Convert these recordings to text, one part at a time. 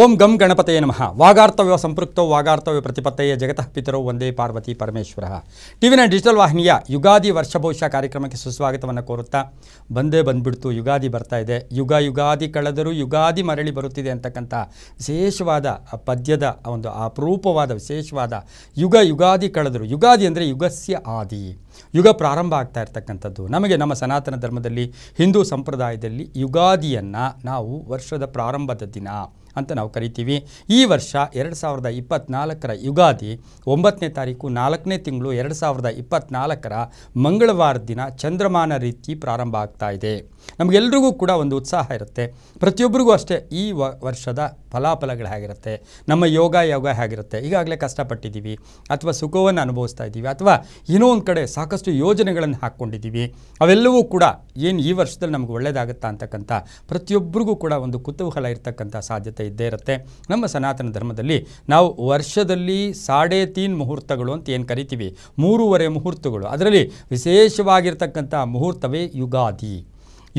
ಓಂ ಗಂ ಗಣಪತಯ ನಮಃ ವಾಗಾರ್ಥವ್ಯ ಸಂಪೃಕ್ತೋ ವಾಗಾರ್ಥವ್ಯ ಪ್ರತಿಪತ್ತೆಯ ಜಗತಃ ಪಿತರೋ ಒಂದೇ ಪಾರ್ವತಿ ಪರಮೇಶ್ವರ ಟಿವಿನ ಡಿಜಿಟಲ್ ವಾಹಿನಿಯ ಯುಗಾದಿ ವರ್ಷಭೋಷ ಕಾರ್ಯಕ್ರಮಕ್ಕೆ ಸುಸ್ವಾಗತವನ್ನು ಕೋರುತ್ತಾ ಬಂದೇ ಬಂದ್ಬಿಡ್ತು ಯುಗಾದಿ ಬರ್ತಾ ಇದೆ ಯುಗ ಯುಗಾದಿ ಕಳೆದರೂ ಯುಗಾದಿ ಮರಳಿ ಬರುತ್ತಿದೆ ಅಂತಕ್ಕಂಥ ವಿಶೇಷವಾದ ಪದ್ಯದ ಒಂದು ಅಪರೂಪವಾದ ವಿಶೇಷವಾದ ಯುಗ ಯುಗಾದಿ ಕಳೆದರು ಯುಗಾದಿ ಅಂದರೆ ಯುಗಸ್ಯ ಆದಿ ಯುಗ ಪ್ರಾರಂಭ ಆಗ್ತಾ ಇರ್ತಕ್ಕಂಥದ್ದು ನಮಗೆ ನಮ್ಮ ಸನಾತನ ಧರ್ಮದಲ್ಲಿ ಹಿಂದೂ ಸಂಪ್ರದಾಯದಲ್ಲಿ ಯುಗಾದಿಯನ್ನು ನಾವು ವರ್ಷದ ಪ್ರಾರಂಭದ ದಿನ ಅಂತ ನಾವು ಕರಿತೀವಿ ಈ ವರ್ಷ ಎರಡು ಸಾವಿರದ ಇಪ್ಪತ್ತ್ನಾಲ್ಕರ ಯುಗಾದಿ ಒಂಬತ್ತನೇ ತಾರೀಕು ನಾಲ್ಕನೇ ತಿಂಗಳು ಎರಡು ಸಾವಿರದ ಇಪ್ಪತ್ತ್ನಾಲ್ಕರ ಮಂಗಳವಾರ ದಿನ ಚಂದ್ರಮಾನ ರೀತಿ ಪ್ರಾರಂಭ ಆಗ್ತಾ ಇದೆ ನಮಗೆಲ್ರಿಗೂ ಕೂಡ ಒಂದು ಉತ್ಸಾಹ ಇರುತ್ತೆ ಪ್ರತಿಯೊಬ್ಬರಿಗೂ ಅಷ್ಟೇ ಈ ವರ್ಷದ ಫಲಾಫಲಗಳು ಹೇಗಿರುತ್ತೆ ನಮ್ಮ ಯೋಗ ಯೋಗ ಹೇಗಿರುತ್ತೆ ಈಗಾಗಲೇ ಕಷ್ಟಪಟ್ಟಿದ್ದೀವಿ ಅಥವಾ ಸುಖವನ್ನು ಅನುಭವಿಸ್ತಾ ಇದ್ದೀವಿ ಅಥವಾ ಏನೋ ಒಂದು ಕಡೆ ಸಾಕಷ್ಟು ಯೋಜನೆಗಳನ್ನು ಹಾಕ್ಕೊಂಡಿದ್ದೀವಿ ಅವೆಲ್ಲವೂ ಕೂಡ ಏನು ಈ ವರ್ಷದಲ್ಲಿ ನಮಗೆ ಒಳ್ಳೆಯದಾಗುತ್ತಾ ಅಂತಕ್ಕಂಥ ಪ್ರತಿಯೊಬ್ಬರಿಗೂ ಕೂಡ ಒಂದು ಕುತೂಹಲ ಇರತಕ್ಕಂಥ ಸಾಧ್ಯತೆ ಇದ್ದೇ ಇರುತ್ತೆ ನಮ್ಮ ಸನಾತನ ಧರ್ಮದಲ್ಲಿ ನಾವು ವರ್ಷದಲ್ಲಿ ಸಾಡೆ ತೀನ್ ಮುಹೂರ್ತಗಳು ಅಂತ ಏನು ಕರಿತೀವಿ ಮೂರುವರೆ ಮುಹೂರ್ತಗಳು ಅದರಲ್ಲಿ ವಿಶೇಷವಾಗಿರ್ತಕ್ಕಂಥ ಮುಹೂರ್ತವೇ ಯುಗಾದಿ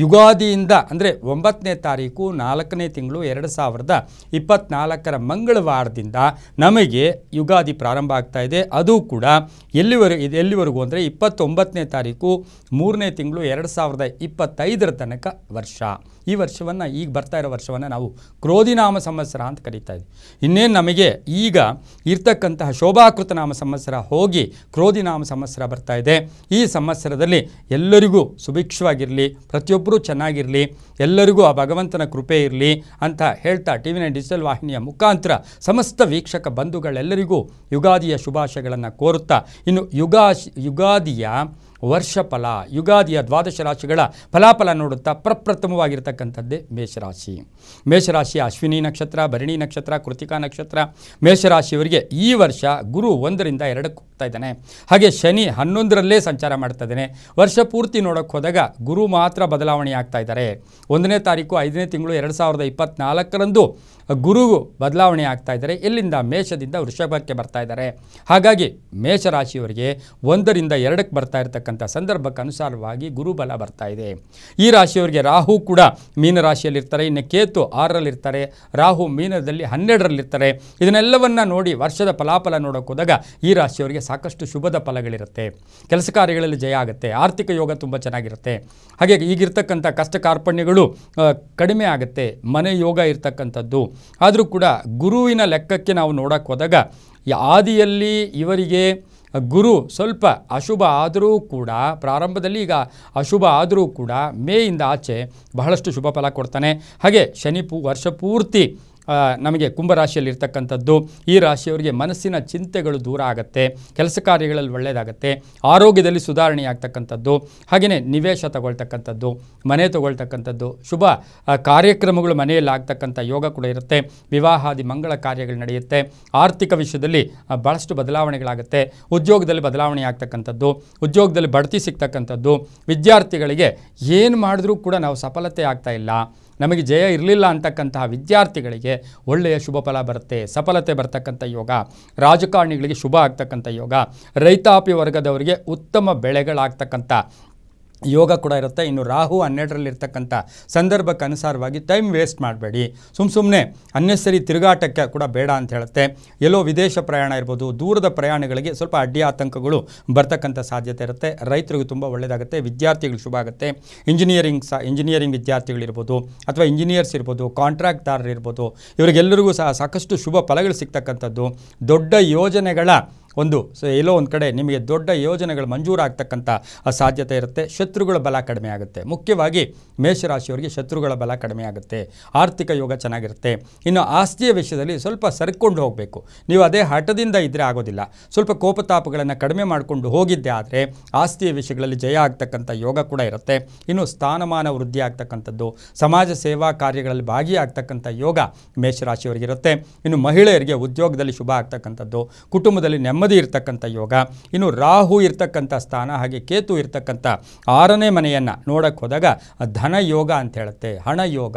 ಯುಗಾದಿಯಿಂದ ಅಂದರೆ ಒಂಬತ್ತನೇ ತಾರೀಕು ನಾಲ್ಕನೇ ತಿಂಗಳು ಎರಡು ಸಾವಿರದ ಇಪ್ಪತ್ತ್ನಾಲ್ಕರ ಮಂಗಳವಾರದಿಂದ ನಮಗೆ ಯುಗಾದಿ ಪ್ರಾರಂಭ ಆಗ್ತಾ ಇದೆ ಅದು ಕೂಡ ಎಲ್ಲಿವರೆ ಇದು ಎಲ್ಲಿವರೆಗೂ ಅಂದರೆ ಇಪ್ಪತ್ತೊಂಬತ್ತನೇ ತಾರೀಕು ಮೂರನೇ ತಿಂಗಳು ಎರಡು ಸಾವಿರದ ಇಪ್ಪತ್ತೈದರ ತನಕ ವರ್ಷ ಈ ವರ್ಷವನ್ನು ಈಗ ಬರ್ತಾ ಇರೋ ವರ್ಷವನ್ನು ನಾವು ಕ್ರೋಧಿನಾಮ ಸಂವತ್ಸರ ಅಂತ ಕರೀತಾ ಇದ್ವಿ ಇನ್ನೇನು ನಮಗೆ ಈಗ ಇರ್ತಕ್ಕಂತಹ ಶೋಭಾಕೃತ ನಾಮ ಸಂವತ್ಸರ ಹೋಗಿ ಕ್ರೋಧಿನಾಮ ಸಂವತ್ಸರ ಬರ್ತಾ ಇದೆ ಈ ಸಂವತ್ಸರದಲ್ಲಿ ಎಲ್ಲರಿಗೂ ಸುಭಿಕ್ಷವಾಗಿರಲಿ ಪ್ರತಿಯೊಬ್ಬರೂ ಚೆನ್ನಾಗಿರಲಿ ಎಲ್ಲರಿಗೂ ಆ ಭಗವಂತನ ಕೃಪೆ ಇರಲಿ ಅಂತ ಹೇಳ್ತಾ ಟಿ ವಿ ನೈನ್ ಡಿಜಿಟಲ್ ವಾಹಿನಿಯ ಮುಖಾಂತರ ಸಮಸ್ತ ವೀಕ್ಷಕ ಬಂಧುಗಳೆಲ್ಲರಿಗೂ ಯುಗಾದಿಯ ಶುಭಾಶಯಗಳನ್ನು ಕೋರುತ್ತಾ ಇನ್ನು ಯುಗಾಶ್ ಯುಗಾದಿಯ ವರ್ಷ ಫಲ ಯುಗಾದಿಯ ದ್ವಾದಶ ರಾಶಿಗಳ ಫಲಾಫಲ ನೋಡುತ್ತಾ ಪ್ರಪ್ರಥಮವಾಗಿರ್ತಕ್ಕಂಥದ್ದೇ ಮೇಷರಾಶಿ ಮೇಷರಾಶಿ ಅಶ್ವಿನಿ ನಕ್ಷತ್ರ ಭರಣಿ ನಕ್ಷತ್ರ ಕೃತಿಕಾ ನಕ್ಷತ್ರ ಮೇಷರಾಶಿಯವರಿಗೆ ಈ ವರ್ಷ ಗುರು ಒಂದರಿಂದ ಎರಡಕ್ಕೆ ಹೋಗ್ತಾ ಇದ್ದಾನೆ ಹಾಗೆ ಶನಿ ಹನ್ನೊಂದರಲ್ಲೇ ಸಂಚಾರ ಮಾಡ್ತಾ ಇದ್ದಾನೆ ವರ್ಷ ಪೂರ್ತಿ ನೋಡೋಕ್ಕೆ ಹೋದಾಗ ಗುರು ಮಾತ್ರ ಬದಲಾವಣೆ ಆಗ್ತಾ ಇದ್ದಾರೆ ಒಂದನೇ ತಾರೀಕು ಐದನೇ ತಿಂಗಳು ಎರಡು ಸಾವಿರದ ಇಪ್ಪತ್ತ್ನಾಲ್ಕರಂದು ಗುರು ಬದಲಾವಣೆ ಆಗ್ತಾ ಇದ್ದಾರೆ ಎಲ್ಲಿಂದ ಮೇಷದಿಂದ ವೃಷಭಕ್ಕೆ ಬರ್ತಾ ಇದ್ದಾರೆ ಹಾಗಾಗಿ ಮೇಷರಾಶಿಯವರಿಗೆ ಒಂದರಿಂದ ಎರಡಕ್ಕೆ ಬರ್ತಾ ಇರ್ತಕ್ಕಂಥ ಇರತಕ್ಕಂಥ ಸಂದರ್ಭಕ್ಕೆ ಅನುಸಾರವಾಗಿ ಗುರುಬಲ ಬರ್ತಾ ಇದೆ ಈ ರಾಶಿಯವರಿಗೆ ರಾಹು ಕೂಡ ಮೀನರಾಶಿಯಲ್ಲಿರ್ತಾರೆ ಇನ್ನು ಕೇತು ಆರರಲ್ಲಿರ್ತಾರೆ ರಾಹು ಮೀನದಲ್ಲಿ ಹನ್ನೆರಡರಲ್ಲಿರ್ತಾರೆ ಇದನ್ನೆಲ್ಲವನ್ನು ನೋಡಿ ವರ್ಷದ ಫಲಾಫಲ ನೋಡೋಕ್ಕೋದಾಗ ಈ ರಾಶಿಯವರಿಗೆ ಸಾಕಷ್ಟು ಶುಭದ ಫಲಗಳಿರುತ್ತೆ ಕೆಲಸ ಕಾರ್ಯಗಳಲ್ಲಿ ಜಯ ಆಗುತ್ತೆ ಆರ್ಥಿಕ ಯೋಗ ತುಂಬ ಚೆನ್ನಾಗಿರುತ್ತೆ ಹಾಗೆ ಈಗಿರ್ತಕ್ಕಂಥ ಕಷ್ಟ ಕಾರ್ಪಣ್ಯಗಳು ಕಡಿಮೆ ಆಗುತ್ತೆ ಮನೆ ಯೋಗ ಇರ್ತಕ್ಕಂಥದ್ದು ಆದರೂ ಕೂಡ ಗುರುವಿನ ಲೆಕ್ಕಕ್ಕೆ ನಾವು ನೋಡೋಕ್ಕೋದಾಗ ಆದಿಯಲ್ಲಿ ಇವರಿಗೆ ಗುರು ಸ್ವಲ್ಪ ಅಶುಭ ಆದರೂ ಕೂಡ ಪ್ರಾರಂಭದಲ್ಲಿ ಈಗ ಅಶುಭ ಆದರೂ ಕೂಡ ಮೇಯಿಂದ ಆಚೆ ಬಹಳಷ್ಟು ಶುಭ ಫಲ ಕೊಡ್ತಾನೆ ಹಾಗೆ ಶನಿ ಪೂ ವರ್ಷ ಪೂರ್ತಿ ನಮಗೆ ಇರ್ತಕ್ಕಂಥದ್ದು ಈ ರಾಶಿಯವರಿಗೆ ಮನಸ್ಸಿನ ಚಿಂತೆಗಳು ದೂರ ಆಗುತ್ತೆ ಕೆಲಸ ಕಾರ್ಯಗಳಲ್ಲಿ ಒಳ್ಳೆಯದಾಗುತ್ತೆ ಆರೋಗ್ಯದಲ್ಲಿ ಸುಧಾರಣೆ ಆಗ್ತಕ್ಕಂಥದ್ದು ಹಾಗೆಯೇ ನಿವೇಶ ತಗೊಳ್ತಕ್ಕಂಥದ್ದು ಮನೆ ತಗೊಳ್ತಕ್ಕಂಥದ್ದು ಶುಭ ಕಾರ್ಯಕ್ರಮಗಳು ಮನೆಯಲ್ಲಿ ಆಗ್ತಕ್ಕಂಥ ಯೋಗ ಕೂಡ ಇರುತ್ತೆ ವಿವಾಹಾದಿ ಮಂಗಳ ಕಾರ್ಯಗಳು ನಡೆಯುತ್ತೆ ಆರ್ಥಿಕ ವಿಷಯದಲ್ಲಿ ಭಾಳಷ್ಟು ಬದಲಾವಣೆಗಳಾಗುತ್ತೆ ಉದ್ಯೋಗದಲ್ಲಿ ಬದಲಾವಣೆ ಆಗ್ತಕ್ಕಂಥದ್ದು ಉದ್ಯೋಗದಲ್ಲಿ ಬಡ್ತಿ ಸಿಗ್ತಕ್ಕಂಥದ್ದು ವಿದ್ಯಾರ್ಥಿಗಳಿಗೆ ಏನು ಮಾಡಿದ್ರೂ ಕೂಡ ನಾವು ಸಫಲತೆ ಆಗ್ತಾ ಇಲ್ಲ ನಮಗೆ ಜಯ ಇರಲಿಲ್ಲ ಅಂತಕ್ಕಂತಹ ವಿದ್ಯಾರ್ಥಿಗಳಿಗೆ ಒಳ್ಳೆಯ ಶುಭ ಫಲ ಬರುತ್ತೆ ಸಫಲತೆ ಬರ್ತಕ್ಕಂಥ ಯೋಗ ರಾಜಕಾರಣಿಗಳಿಗೆ ಶುಭ ಆಗ್ತಕ್ಕಂಥ ಯೋಗ ರೈತಾಪಿ ವರ್ಗದವರಿಗೆ ಉತ್ತಮ ಬೆಳೆಗಳಾಗ್ತಕ್ಕಂಥ ಯೋಗ ಕೂಡ ಇರುತ್ತೆ ಇನ್ನು ರಾಹು ಹನ್ನೆರಡರಲ್ಲಿರ್ತಕ್ಕಂಥ ಸಂದರ್ಭಕ್ಕೆ ಅನುಸಾರವಾಗಿ ಟೈಮ್ ವೇಸ್ಟ್ ಮಾಡಬೇಡಿ ಸುಮ್ಮ ಸುಮ್ಮನೆ ಅನ್ನೆಸರಿ ತಿರುಗಾಟಕ್ಕೆ ಕೂಡ ಬೇಡ ಅಂತ ಹೇಳುತ್ತೆ ಎಲ್ಲೋ ವಿದೇಶ ಪ್ರಯಾಣ ಇರ್ಬೋದು ದೂರದ ಪ್ರಯಾಣಗಳಿಗೆ ಸ್ವಲ್ಪ ಅಡ್ಡಿ ಆತಂಕಗಳು ಬರ್ತಕ್ಕಂಥ ಸಾಧ್ಯತೆ ಇರುತ್ತೆ ರೈತರಿಗೂ ತುಂಬ ಒಳ್ಳೆಯದಾಗುತ್ತೆ ವಿದ್ಯಾರ್ಥಿಗಳು ಶುಭ ಆಗುತ್ತೆ ಇಂಜಿನಿಯರಿಂಗ್ ಸಹ ಇಂಜಿನಿಯರಿಂಗ್ ವಿದ್ಯಾರ್ಥಿಗಳಿರ್ಬೋದು ಅಥವಾ ಇಂಜಿನಿಯರ್ಸ್ ಇರ್ಬೋದು ಕಾಂಟ್ರಾಕ್ಟ್ದಾರರಿರ್ಬೋದು ಇವರಿಗೆಲ್ಲರಿಗೂ ಸಹ ಸಾಕಷ್ಟು ಶುಭ ಫಲಗಳು ಸಿಗ್ತಕ್ಕಂಥದ್ದು ದೊಡ್ಡ ಯೋಜನೆಗಳ ಒಂದು ಎಲ್ಲೋ ಒಂದು ಕಡೆ ನಿಮಗೆ ದೊಡ್ಡ ಯೋಜನೆಗಳು ಮಂಜೂರಾಗ್ತಕ್ಕಂಥ ಸಾಧ್ಯತೆ ಇರುತ್ತೆ ಶತ್ರುಗಳ ಬಲ ಕಡಿಮೆ ಆಗುತ್ತೆ ಮುಖ್ಯವಾಗಿ ಮೇಷರಾಶಿಯವರಿಗೆ ಶತ್ರುಗಳ ಬಲ ಕಡಿಮೆ ಆಗುತ್ತೆ ಆರ್ಥಿಕ ಯೋಗ ಚೆನ್ನಾಗಿರುತ್ತೆ ಇನ್ನು ಆಸ್ತಿಯ ವಿಷಯದಲ್ಲಿ ಸ್ವಲ್ಪ ಸರ್ಕೊಂಡು ಹೋಗಬೇಕು ನೀವು ಅದೇ ಹಠದಿಂದ ಇದ್ದರೆ ಆಗೋದಿಲ್ಲ ಸ್ವಲ್ಪ ಕೋಪತಾಪಗಳನ್ನು ಕಡಿಮೆ ಮಾಡಿಕೊಂಡು ಹೋಗಿದ್ದೆ ಆದರೆ ಆಸ್ತಿಯ ವಿಷಯಗಳಲ್ಲಿ ಜಯ ಆಗ್ತಕ್ಕಂಥ ಯೋಗ ಕೂಡ ಇರುತ್ತೆ ಇನ್ನು ಸ್ಥಾನಮಾನ ವೃದ್ಧಿ ಆಗ್ತಕ್ಕಂಥದ್ದು ಸಮಾಜ ಸೇವಾ ಕಾರ್ಯಗಳಲ್ಲಿ ಭಾಗಿಯಾಗ್ತಕ್ಕಂಥ ಯೋಗ ಇರುತ್ತೆ ಇನ್ನು ಮಹಿಳೆಯರಿಗೆ ಉದ್ಯೋಗದಲ್ಲಿ ಶುಭ ಆಗ್ತಕ್ಕಂಥದ್ದು ಕುಟುಂಬದಲ್ಲಿ ನೆಮ್ಮದಿ ನೆಮ್ಮದಿ ಇರತಕ್ಕಂಥ ಯೋಗ ಇನ್ನು ರಾಹು ಇರ್ತಕ್ಕಂಥ ಸ್ಥಾನ ಹಾಗೆ ಕೇತು ಇರ್ತಕ್ಕಂಥ ಆರನೇ ಮನೆಯನ್ನು ನೋಡಕ್ಕೆ ಹೋದಾಗ ಧನ ಯೋಗ ಅಂತ ಹೇಳುತ್ತೆ ಹಣ ಯೋಗ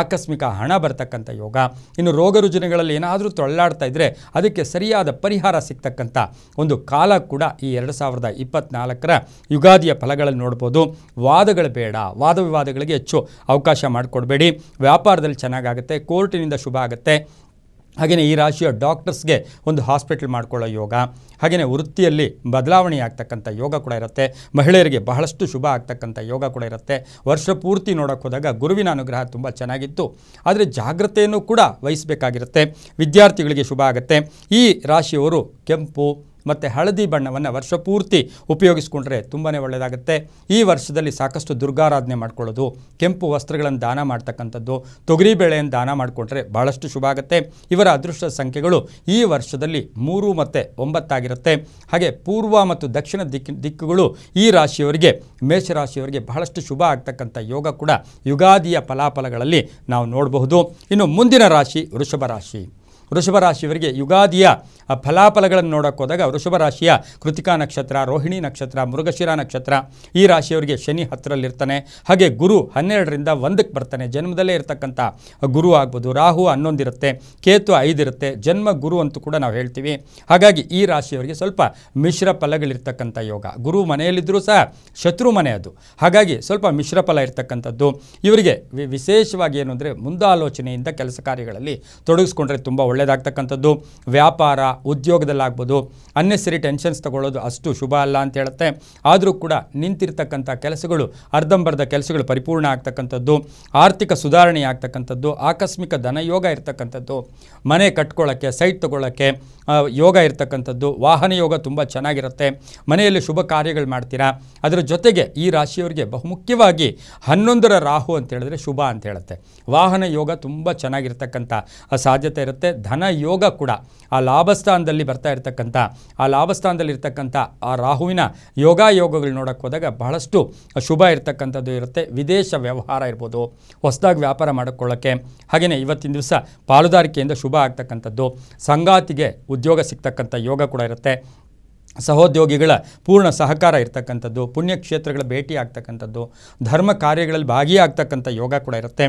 ಆಕಸ್ಮಿಕ ಹಣ ಬರ್ತಕ್ಕಂಥ ಯೋಗ ಇನ್ನು ರೋಗ ರುಜಿನಗಳಲ್ಲಿ ಏನಾದರೂ ತೊಳ್ಳಾಡ್ತಾ ಇದ್ದರೆ ಅದಕ್ಕೆ ಸರಿಯಾದ ಪರಿಹಾರ ಸಿಗ್ತಕ್ಕಂಥ ಒಂದು ಕಾಲ ಕೂಡ ಈ ಎರಡು ಸಾವಿರದ ಇಪ್ಪತ್ತ್ನಾಲ್ಕರ ಯುಗಾದಿಯ ಫಲಗಳನ್ನು ನೋಡ್ಬೋದು ವಾದಗಳು ಬೇಡ ವಾದ ವಿವಾದಗಳಿಗೆ ಹೆಚ್ಚು ಅವಕಾಶ ಮಾಡಿಕೊಡ್ಬೇಡಿ ವ್ಯಾಪಾರದಲ್ಲಿ ಚೆನ್ನಾಗಾಗುತ್ತೆ ಕೋರ್ಟಿನಿಂದ ಶುಭ ಆಗುತ್ತೆ ಹಾಗೆಯೇ ಈ ರಾಶಿಯ ಡಾಕ್ಟರ್ಸ್ಗೆ ಒಂದು ಹಾಸ್ಪಿಟಲ್ ಮಾಡಿಕೊಳ್ಳೋ ಯೋಗ ಹಾಗೆಯೇ ವೃತ್ತಿಯಲ್ಲಿ ಬದಲಾವಣೆ ಆಗ್ತಕ್ಕಂಥ ಯೋಗ ಕೂಡ ಇರುತ್ತೆ ಮಹಿಳೆಯರಿಗೆ ಬಹಳಷ್ಟು ಶುಭ ಆಗ್ತಕ್ಕಂಥ ಯೋಗ ಕೂಡ ಇರುತ್ತೆ ವರ್ಷ ಪೂರ್ತಿ ನೋಡೋಕ್ಕೆ ಹೋದಾಗ ಗುರುವಿನ ಅನುಗ್ರಹ ತುಂಬ ಚೆನ್ನಾಗಿತ್ತು ಆದರೆ ಜಾಗ್ರತೆಯನ್ನು ಕೂಡ ವಹಿಸಬೇಕಾಗಿರುತ್ತೆ ವಿದ್ಯಾರ್ಥಿಗಳಿಗೆ ಶುಭ ಆಗುತ್ತೆ ಈ ರಾಶಿಯವರು ಕೆಂಪು ಮತ್ತು ಹಳದಿ ಬಣ್ಣವನ್ನು ವರ್ಷ ಪೂರ್ತಿ ಉಪಯೋಗಿಸ್ಕೊಂಡ್ರೆ ತುಂಬಾ ಒಳ್ಳೆಯದಾಗುತ್ತೆ ಈ ವರ್ಷದಲ್ಲಿ ಸಾಕಷ್ಟು ದುರ್ಗಾರಾಧನೆ ಮಾಡ್ಕೊಳ್ಳೋದು ಕೆಂಪು ವಸ್ತ್ರಗಳನ್ನು ದಾನ ಮಾಡ್ತಕ್ಕಂಥದ್ದು ಬೇಳೆಯನ್ನು ದಾನ ಮಾಡಿಕೊಂಡ್ರೆ ಭಾಳಷ್ಟು ಶುಭ ಆಗುತ್ತೆ ಇವರ ಅದೃಷ್ಟ ಸಂಖ್ಯೆಗಳು ಈ ವರ್ಷದಲ್ಲಿ ಮೂರು ಮತ್ತು ಒಂಬತ್ತಾಗಿರುತ್ತೆ ಹಾಗೆ ಪೂರ್ವ ಮತ್ತು ದಕ್ಷಿಣ ದಿಕ್ಕು ದಿಕ್ಕುಗಳು ಈ ರಾಶಿಯವರಿಗೆ ಮೇಷರಾಶಿಯವರಿಗೆ ಬಹಳಷ್ಟು ಶುಭ ಆಗ್ತಕ್ಕಂಥ ಯೋಗ ಕೂಡ ಯುಗಾದಿಯ ಫಲಾಫಲಗಳಲ್ಲಿ ನಾವು ನೋಡಬಹುದು ಇನ್ನು ಮುಂದಿನ ರಾಶಿ ವೃಷಭ ರಾಶಿ ವೃಷಭ ರಾಶಿಯವರಿಗೆ ಯುಗಾದಿಯ ಫಲಾಫಲಗಳನ್ನು ಹೋದಾಗ ವೃಷಭ ರಾಶಿಯ ಕೃತಿಕಾ ನಕ್ಷತ್ರ ರೋಹಿಣಿ ನಕ್ಷತ್ರ ಮೃಗಶಿರ ನಕ್ಷತ್ರ ಈ ರಾಶಿಯವರಿಗೆ ಶನಿ ಹತ್ತಿರಲ್ಲಿರ್ತಾನೆ ಹಾಗೆ ಗುರು ಹನ್ನೆರಡರಿಂದ ಒಂದಕ್ಕೆ ಬರ್ತಾನೆ ಜನ್ಮದಲ್ಲೇ ಇರತಕ್ಕಂಥ ಗುರು ಆಗ್ಬೋದು ರಾಹು ಹನ್ನೊಂದಿರುತ್ತೆ ಕೇತು ಐದಿರುತ್ತೆ ಜನ್ಮ ಗುರು ಅಂತೂ ಕೂಡ ನಾವು ಹೇಳ್ತೀವಿ ಹಾಗಾಗಿ ಈ ರಾಶಿಯವರಿಗೆ ಸ್ವಲ್ಪ ಮಿಶ್ರ ಫಲಗಳಿರ್ತಕ್ಕಂಥ ಯೋಗ ಗುರು ಮನೆಯಲ್ಲಿದ್ದರೂ ಸಹ ಶತ್ರು ಮನೆ ಅದು ಹಾಗಾಗಿ ಸ್ವಲ್ಪ ಮಿಶ್ರ ಫಲ ಇರ್ತಕ್ಕಂಥದ್ದು ಇವರಿಗೆ ವಿಶೇಷವಾಗಿ ಏನು ಅಂದರೆ ಮುಂದಾಲೋಚನೆಯಿಂದ ಕೆಲಸ ಕಾರ್ಯಗಳಲ್ಲಿ ತೊಡಗಿಸ್ಕೊಂಡ್ರೆ ತುಂಬ ಒಳ್ಳೆಯದಾಗ್ತಕ್ಕಂಥದ್ದು ವ್ಯಾಪಾರ ಉದ್ಯೋಗದಲ್ಲಾಗ್ಬೋದು ಅನ್ನೆಸರಿ ಟೆನ್ಷನ್ಸ್ ತಗೊಳ್ಳೋದು ಅಷ್ಟು ಶುಭ ಅಲ್ಲ ಅಂತ ಹೇಳುತ್ತೆ ಆದರೂ ಕೂಡ ನಿಂತಿರ್ತಕ್ಕಂಥ ಕೆಲಸಗಳು ಅರ್ಧಂಬರ್ಧ ಕೆಲಸಗಳು ಪರಿಪೂರ್ಣ ಆಗ್ತಕ್ಕಂಥದ್ದು ಆರ್ಥಿಕ ಸುಧಾರಣೆ ಆಗ್ತಕ್ಕಂಥದ್ದು ಆಕಸ್ಮಿಕ ಧನಯೋಗ ಇರ್ತಕ್ಕಂಥದ್ದು ಮನೆ ಕಟ್ಕೊಳ್ಳೋಕ್ಕೆ ಸೈಟ್ ತಗೊಳ್ಳೋಕ್ಕೆ ಯೋಗ ಇರ್ತಕ್ಕಂಥದ್ದು ವಾಹನ ಯೋಗ ತುಂಬ ಚೆನ್ನಾಗಿರುತ್ತೆ ಮನೆಯಲ್ಲಿ ಶುಭ ಕಾರ್ಯಗಳು ಮಾಡ್ತೀರಾ ಅದರ ಜೊತೆಗೆ ಈ ರಾಶಿಯವರಿಗೆ ಬಹುಮುಖ್ಯವಾಗಿ ಹನ್ನೊಂದರ ರಾಹು ಅಂತ ಹೇಳಿದ್ರೆ ಶುಭ ಅಂತ ಹೇಳುತ್ತೆ ವಾಹನ ಯೋಗ ತುಂಬ ಚೆನ್ನಾಗಿರ್ತಕ್ಕಂಥ ಸಾಧ್ಯತೆ ಇರುತ್ತೆ ಧನ ಯೋಗ ಕೂಡ ಆ ಲಾಭಸ್ಥಾನದಲ್ಲಿ ಬರ್ತಾ ಇರ್ತಕ್ಕಂಥ ಆ ಲಾಭಸ್ಥಾನದಲ್ಲಿರ್ತಕ್ಕಂಥ ಆ ರಾಹುವಿನ ಯೋಗ ಯೋಗಗಳು ನೋಡೋಕ್ಕೆ ಹೋದಾಗ ಬಹಳಷ್ಟು ಶುಭ ಇರತಕ್ಕಂಥದ್ದು ಇರುತ್ತೆ ವಿದೇಶ ವ್ಯವಹಾರ ಇರ್ಬೋದು ಹೊಸದಾಗಿ ವ್ಯಾಪಾರ ಮಾಡಿಕೊಳ್ಳೋಕ್ಕೆ ಹಾಗೆಯೇ ಇವತ್ತಿನ ದಿವಸ ಪಾಲುದಾರಿಕೆಯಿಂದ ಶುಭ ಆಗ್ತಕ್ಕಂಥದ್ದು ಸಂಗಾತಿಗೆ ಉದ್ಯೋಗ ಸಿಗ್ತಕ್ಕಂಥ ಯೋಗ ಕೂಡ ಇರುತ್ತೆ ಸಹೋದ್ಯೋಗಿಗಳ ಪೂರ್ಣ ಸಹಕಾರ ಇರ್ತಕ್ಕಂಥದ್ದು ಪುಣ್ಯಕ್ಷೇತ್ರಗಳ ಭೇಟಿ ಆಗ್ತಕ್ಕಂಥದ್ದು ಧರ್ಮ ಕಾರ್ಯಗಳಲ್ಲಿ ಭಾಗಿಯಾಗ್ತಕ್ಕಂಥ ಯೋಗ ಕೂಡ ಇರುತ್ತೆ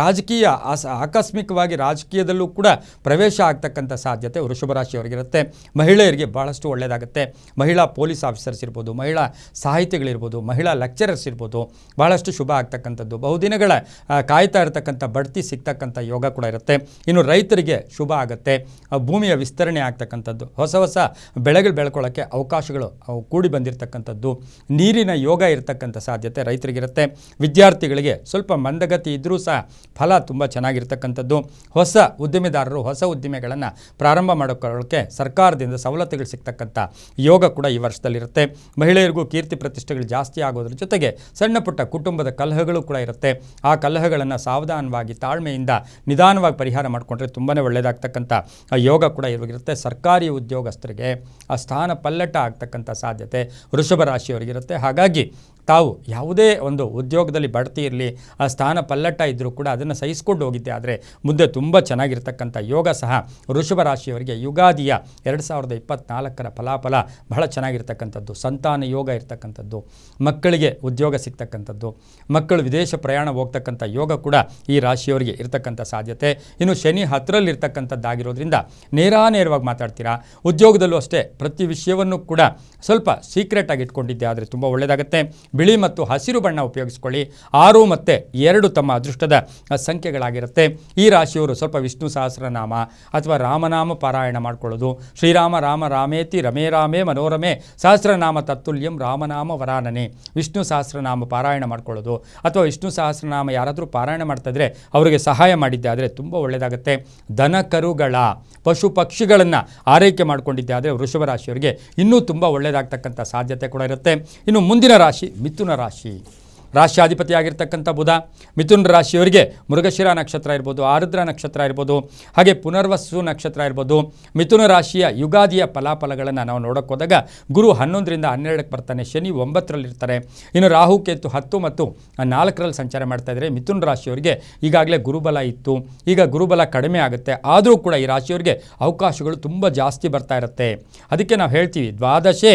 ರಾಜಕೀಯ ಆಸ ಆಕಸ್ಮಿಕವಾಗಿ ರಾಜಕೀಯದಲ್ಲೂ ಕೂಡ ಪ್ರವೇಶ ಆಗ್ತಕ್ಕಂಥ ಸಾಧ್ಯತೆ ವೃಷಭ ರಾಶಿಯವರಿಗಿರುತ್ತೆ ಮಹಿಳೆಯರಿಗೆ ಭಾಳಷ್ಟು ಒಳ್ಳೆಯದಾಗುತ್ತೆ ಮಹಿಳಾ ಪೊಲೀಸ್ ಆಫೀಸರ್ಸ್ ಇರ್ಬೋದು ಮಹಿಳಾ ಸಾಹಿತಿಗಳಿರ್ಬೋದು ಮಹಿಳಾ ಲೆಕ್ಚರರ್ಸ್ ಇರ್ಬೋದು ಭಾಳಷ್ಟು ಶುಭ ಆಗ್ತಕ್ಕಂಥದ್ದು ಬಹುದಿನಗಳ ಕಾಯ್ತಾ ಇರತಕ್ಕಂಥ ಬಡ್ತಿ ಸಿಗ್ತಕ್ಕಂಥ ಯೋಗ ಕೂಡ ಇರುತ್ತೆ ಇನ್ನು ರೈತರಿಗೆ ಶುಭ ಆಗುತ್ತೆ ಭೂಮಿಯ ವಿಸ್ತರಣೆ ಆಗ್ತಕ್ಕಂಥದ್ದು ಹೊಸ ಹೊಸ ಬೆಳೆಗಳು ಬೆಳ್ಕೊಳ್ಳೋಕ್ಕೆ ಅವಕಾಶಗಳು ಅವು ಕೂಡಿ ಬಂದಿರತಕ್ಕಂಥದ್ದು ನೀರಿನ ಯೋಗ ಇರತಕ್ಕಂಥ ಸಾಧ್ಯತೆ ರೈತರಿಗಿರುತ್ತೆ ವಿದ್ಯಾರ್ಥಿಗಳಿಗೆ ಸ್ವಲ್ಪ ಮಂದಗತಿ ಇದ್ದರೂ ಸಹ ಫಲ ತುಂಬ ಚೆನ್ನಾಗಿರ್ತಕ್ಕಂಥದ್ದು ಹೊಸ ಉದ್ದಿಮೆದಾರರು ಹೊಸ ಉದ್ದಿಮೆಗಳನ್ನು ಪ್ರಾರಂಭ ಮಾಡೋಕೊಳ್ಳೋಕ್ಕೆ ಸರ್ಕಾರದಿಂದ ಸವಲತ್ತುಗಳು ಸಿಗ್ತಕ್ಕಂಥ ಯೋಗ ಕೂಡ ಈ ವರ್ಷದಲ್ಲಿರುತ್ತೆ ಮಹಿಳೆಯರಿಗೂ ಕೀರ್ತಿ ಪ್ರತಿಷ್ಠೆಗಳು ಜಾಸ್ತಿ ಆಗೋದ್ರ ಜೊತೆಗೆ ಸಣ್ಣ ಪುಟ್ಟ ಕುಟುಂಬದ ಕಲಹಗಳು ಕೂಡ ಇರುತ್ತೆ ಆ ಕಲಹಗಳನ್ನು ಸಾವಧಾನವಾಗಿ ತಾಳ್ಮೆಯಿಂದ ನಿಧಾನವಾಗಿ ಪರಿಹಾರ ಮಾಡಿಕೊಂಡ್ರೆ ತುಂಬಾ ಒಳ್ಳೆಯದಾಗ್ತಕ್ಕಂಥ ಯೋಗ ಕೂಡ ಇರೋಗಿರುತ್ತೆ ಸರ್ಕಾರಿ ಉದ್ಯೋಗಸ್ಥರಿಗೆ ಆ ಸ್ಥಾನ ಪಲ್ಲ ಟಾಗ್ತಕ್ಕಂತ ಸಾಧ್ಯತೆ ರುಷಭ ರಾಶಿ ಅವರಿಗೆ ಇರುತ್ತೆ ಹಾಗಾಗಿ ತಾವು ಯಾವುದೇ ಒಂದು ಉದ್ಯೋಗದಲ್ಲಿ ಬಡ್ತಿ ಇರಲಿ ಆ ಸ್ಥಾನ ಪಲ್ಲಟ ಇದ್ದರೂ ಕೂಡ ಅದನ್ನು ಸಹಿಸ್ಕೊಂಡು ಹೋಗಿದ್ದೆ ಆದರೆ ಮುಂದೆ ತುಂಬ ಚೆನ್ನಾಗಿರ್ತಕ್ಕಂಥ ಯೋಗ ಸಹ ಋಷಭ ರಾಶಿಯವರಿಗೆ ಯುಗಾದಿಯ ಎರಡು ಸಾವಿರದ ಇಪ್ಪತ್ತ್ನಾಲ್ಕರ ಫಲಾಫಲ ಬಹಳ ಚೆನ್ನಾಗಿರ್ತಕ್ಕಂಥದ್ದು ಸಂತಾನ ಯೋಗ ಇರ್ತಕ್ಕಂಥದ್ದು ಮಕ್ಕಳಿಗೆ ಉದ್ಯೋಗ ಸಿಗ್ತಕ್ಕಂಥದ್ದು ಮಕ್ಕಳು ವಿದೇಶ ಪ್ರಯಾಣ ಹೋಗ್ತಕ್ಕಂಥ ಯೋಗ ಕೂಡ ಈ ರಾಶಿಯವರಿಗೆ ಇರ್ತಕ್ಕಂಥ ಸಾಧ್ಯತೆ ಇನ್ನು ಶನಿ ಹತ್ತಿರಲ್ಲಿರ್ತಕ್ಕಂಥದ್ದಾಗಿರೋದ್ರಿಂದ ನೇರಾನೇರವಾಗಿ ಮಾತಾಡ್ತೀರಾ ಉದ್ಯೋಗದಲ್ಲೂ ಅಷ್ಟೇ ಪ್ರತಿ ವಿಷಯವನ್ನು ಕೂಡ ಸ್ವಲ್ಪ ಸೀಕ್ರೆಟ್ ಆಗಿ ಇಟ್ಕೊಂಡಿದ್ದೆ ಆದರೆ ತುಂಬ ಒಳ್ಳೆಯದಾಗತ್ತೆ ಬಿಳಿ ಮತ್ತು ಹಸಿರು ಬಣ್ಣ ಉಪಯೋಗಿಸ್ಕೊಳ್ಳಿ ಆರು ಮತ್ತು ಎರಡು ತಮ್ಮ ಅದೃಷ್ಟದ ಸಂಖ್ಯೆಗಳಾಗಿರುತ್ತೆ ಈ ರಾಶಿಯವರು ಸ್ವಲ್ಪ ವಿಷ್ಣು ಸಹಸ್ರನಾಮ ಅಥವಾ ರಾಮನಾಮ ಪಾರಾಯಣ ಮಾಡಿಕೊಳ್ಳೋದು ಶ್ರೀರಾಮ ರಾಮ ರಾಮೇತಿ ರಮೇ ರಾಮೇ ಮನೋರಮೆ ಸಹಸ್ರನಾಮ ತತ್ತುಲ್ಯಂ ರಾಮನಾಮ ವರಾನನೆ ವಿಷ್ಣು ಸಹಸ್ರನಾಮ ಪಾರಾಯಣ ಮಾಡಿಕೊಳ್ಳೋದು ಅಥವಾ ವಿಷ್ಣು ಸಹಸ್ರನಾಮ ಯಾರಾದರೂ ಪಾರಾಯಣ ಮಾಡ್ತಾಯಿದ್ರೆ ಅವರಿಗೆ ಸಹಾಯ ಮಾಡಿದ್ದೆ ಆದರೆ ತುಂಬ ಒಳ್ಳೆಯದಾಗುತ್ತೆ ದನ ಕರುಗಳ ಪಶು ಪಕ್ಷಿಗಳನ್ನು ಆರೈಕೆ ಮಾಡಿಕೊಂಡಿದ್ದೆ ಆದರೆ ವೃಷಭ ರಾಶಿಯವರಿಗೆ ಇನ್ನೂ ತುಂಬ ಒಳ್ಳೆಯದಾಗ್ತಕ್ಕಂಥ ಸಾಧ್ಯತೆ ಕೂಡ ಇರುತ್ತೆ ಇನ್ನು ಮುಂದಿನ ರಾಶಿ ಮಿಥುನ ರಾಶಿ ರಾಶ್ಯಾಧಿಪತಿಯಾಗಿರ್ತಕ್ಕಂಥ ಬುಧ ಮಿಥುನ ರಾಶಿಯವರಿಗೆ ಮೃಗಶಿರ ನಕ್ಷತ್ರ ಇರ್ಬೋದು ಆರುದ್ರ ನಕ್ಷತ್ರ ಇರ್ಬೋದು ಹಾಗೆ ಪುನರ್ವಸು ನಕ್ಷತ್ರ ಇರ್ಬೋದು ಮಿಥುನ ರಾಶಿಯ ಯುಗಾದಿಯ ಫಲಾಫಲಗಳನ್ನು ನಾವು ನೋಡೋಕ್ಕೋದಾಗ ಗುರು ಹನ್ನೊಂದರಿಂದ ಹನ್ನೆರಡಕ್ಕೆ ಬರ್ತಾನೆ ಶನಿ ಒಂಬತ್ತರಲ್ಲಿರ್ತಾರೆ ಇನ್ನು ರಾಹು ಕೇತು ಹತ್ತು ಮತ್ತು ನಾಲ್ಕರಲ್ಲಿ ಸಂಚಾರ ಮಾಡ್ತಾ ಇದ್ದರೆ ಮಿಥುನ ರಾಶಿಯವರಿಗೆ ಈಗಾಗಲೇ ಗುರುಬಲ ಇತ್ತು ಈಗ ಗುರುಬಲ ಕಡಿಮೆ ಆಗುತ್ತೆ ಆದರೂ ಕೂಡ ಈ ರಾಶಿಯವರಿಗೆ ಅವಕಾಶಗಳು ತುಂಬ ಜಾಸ್ತಿ ಬರ್ತಾ ಇರುತ್ತೆ ಅದಕ್ಕೆ ನಾವು ಹೇಳ್ತೀವಿ ದ್ವಾದಶೆ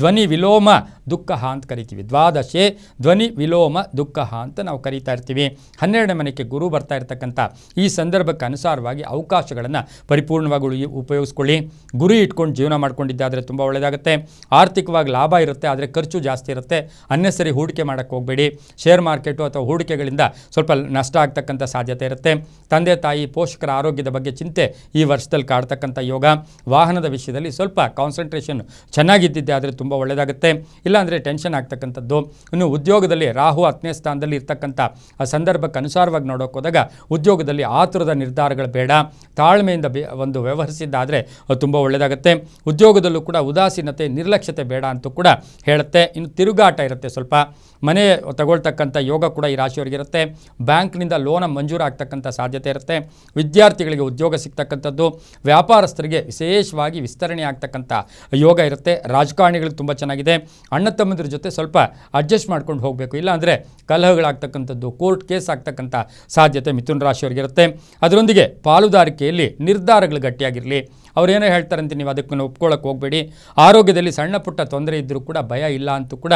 ಧ್ವನಿ ವಿಲೋಮ ದುಃಖ ಅಂತ ಕರಿತೀವಿ ದ್ವಾದಶೆ ಧ್ವನಿ ವಿಲೋಮ ದುಃಖ ಅಂತ ನಾವು ಕರಿತಾ ಇರ್ತೀವಿ ಹನ್ನೆರಡನೇ ಮನೆಗೆ ಗುರು ಬರ್ತಾ ಇರ್ತಕ್ಕಂಥ ಈ ಸಂದರ್ಭಕ್ಕೆ ಅನುಸಾರವಾಗಿ ಅವಕಾಶಗಳನ್ನು ಪರಿಪೂರ್ಣವಾಗಿ ಉಪಯೋಗಿಸ್ಕೊಳ್ಳಿ ಗುರಿ ಇಟ್ಕೊಂಡು ಜೀವನ ಮಾಡ್ಕೊಂಡಿದ್ದಾದರೆ ತುಂಬ ಒಳ್ಳೆಯದಾಗುತ್ತೆ ಆರ್ಥಿಕವಾಗಿ ಲಾಭ ಇರುತ್ತೆ ಆದರೆ ಖರ್ಚು ಜಾಸ್ತಿ ಇರುತ್ತೆ ಅನ್ನೆಸರಿ ಹೂಡಿಕೆ ಮಾಡೋಕ್ಕೆ ಹೋಗಬೇಡಿ ಶೇರ್ ಮಾರ್ಕೆಟು ಅಥವಾ ಹೂಡಿಕೆಗಳಿಂದ ಸ್ವಲ್ಪ ನಷ್ಟ ಆಗ್ತಕ್ಕಂಥ ಸಾಧ್ಯತೆ ಇರುತ್ತೆ ತಂದೆ ತಾಯಿ ಪೋಷಕರ ಆರೋಗ್ಯದ ಬಗ್ಗೆ ಚಿಂತೆ ಈ ವರ್ಷದಲ್ಲಿ ಕಾಡ್ತಕ್ಕಂಥ ಯೋಗ ವಾಹನದ ವಿಷಯದಲ್ಲಿ ಸ್ವಲ್ಪ ಕಾನ್ಸಂಟ್ರೇಷನ್ ಚೆನ್ನಾಗಿದ್ದಿದ್ದೆ ಆದರೆ ತುಂಬ ಒಳ್ಳೆಯದಾಗುತ್ತೆ ಇಲ್ಲ ಅಂದರೆ ಟೆನ್ಷನ್ ಆಗ್ತಕ್ಕಂಥದ್ದು ಇನ್ನು ಉದ್ಯೋಗದಲ್ಲಿ ರಾಹು ಹತ್ತನೇ ಸ್ಥಾನದಲ್ಲಿ ಇರ್ತಕ್ಕಂಥ ಆ ಸಂದರ್ಭಕ್ಕೆ ಅನುಸಾರವಾಗಿ ನೋಡೋಕೆ ಹೋದಾಗ ಉದ್ಯೋಗದಲ್ಲಿ ಆತುರದ ನಿರ್ಧಾರಗಳು ಬೇಡ ತಾಳ್ಮೆಯಿಂದ ಒಂದು ವ್ಯವಹರಿಸಿದ್ದಾದರೆ ತುಂಬ ಒಳ್ಳೆಯದಾಗುತ್ತೆ ಉದ್ಯೋಗದಲ್ಲೂ ಕೂಡ ಉದಾಸೀನತೆ ನಿರ್ಲಕ್ಷ್ಯತೆ ಬೇಡ ಅಂತೂ ಕೂಡ ಹೇಳುತ್ತೆ ಇನ್ನು ತಿರುಗಾಟ ಇರುತ್ತೆ ಸ್ವಲ್ಪ ಮನೆ ತಗೊಳ್ತಕ್ಕಂಥ ಯೋಗ ಕೂಡ ಈ ರಾಶಿಯವರಿಗಿರುತ್ತೆ ಬ್ಯಾಂಕ್ನಿಂದ ಲೋನ ಮಂಜೂರಾಗ್ತಕ್ಕಂಥ ಸಾಧ್ಯತೆ ಇರುತ್ತೆ ವಿದ್ಯಾರ್ಥಿಗಳಿಗೆ ಉದ್ಯೋಗ ಸಿಗ್ತಕ್ಕಂಥದ್ದು ವ್ಯಾಪಾರಸ್ಥರಿಗೆ ವಿಶೇಷವಾಗಿ ವಿಸ್ತರಣೆ ಆಗ್ತಕ್ಕಂಥ ಯೋಗ ಇರುತ್ತೆ ರಾಜಕಾರಣಿಗಳು ತುಂಬ ಚೆನ್ನಾಗಿದೆ ಅಣ್ಣ ತಮ್ಮದ್ರ ಜೊತೆ ಸ್ವಲ್ಪ ಅಡ್ಜಸ್ಟ್ ಮಾಡ್ಕೊಂಡು ಹೋಗಬೇಕು ಇಲ್ಲಾಂದರೆ ಕಲಹಗಳಾಗ್ತಕ್ಕಂಥದ್ದು ಕೋರ್ಟ್ ಕೇಸ್ ಆಗ್ತಕ್ಕಂಥ ಸಾಧ್ಯತೆ ಮಿಥುನ ರಾಶಿಯವರಿಗಿರುತ್ತೆ ಅದರೊಂದಿಗೆ ಪಾಲುದಾರಿಕೆಯಲ್ಲಿ ನಿರ್ಧಾರಗಳು ಗಟ್ಟಿಯಾಗಿರಲಿ ಅವ್ರೇನೋ ಹೇಳ್ತಾರಂತೆ ನೀವು ಅದಕ್ಕನ್ನು ಒಪ್ಕೊಳ್ಳೋಕೆ ಹೋಗಬೇಡಿ ಆರೋಗ್ಯದಲ್ಲಿ ಸಣ್ಣ ಪುಟ್ಟ ತೊಂದರೆ ಇದ್ದರೂ ಕೂಡ ಭಯ ಇಲ್ಲ ಅಂತೂ ಕೂಡ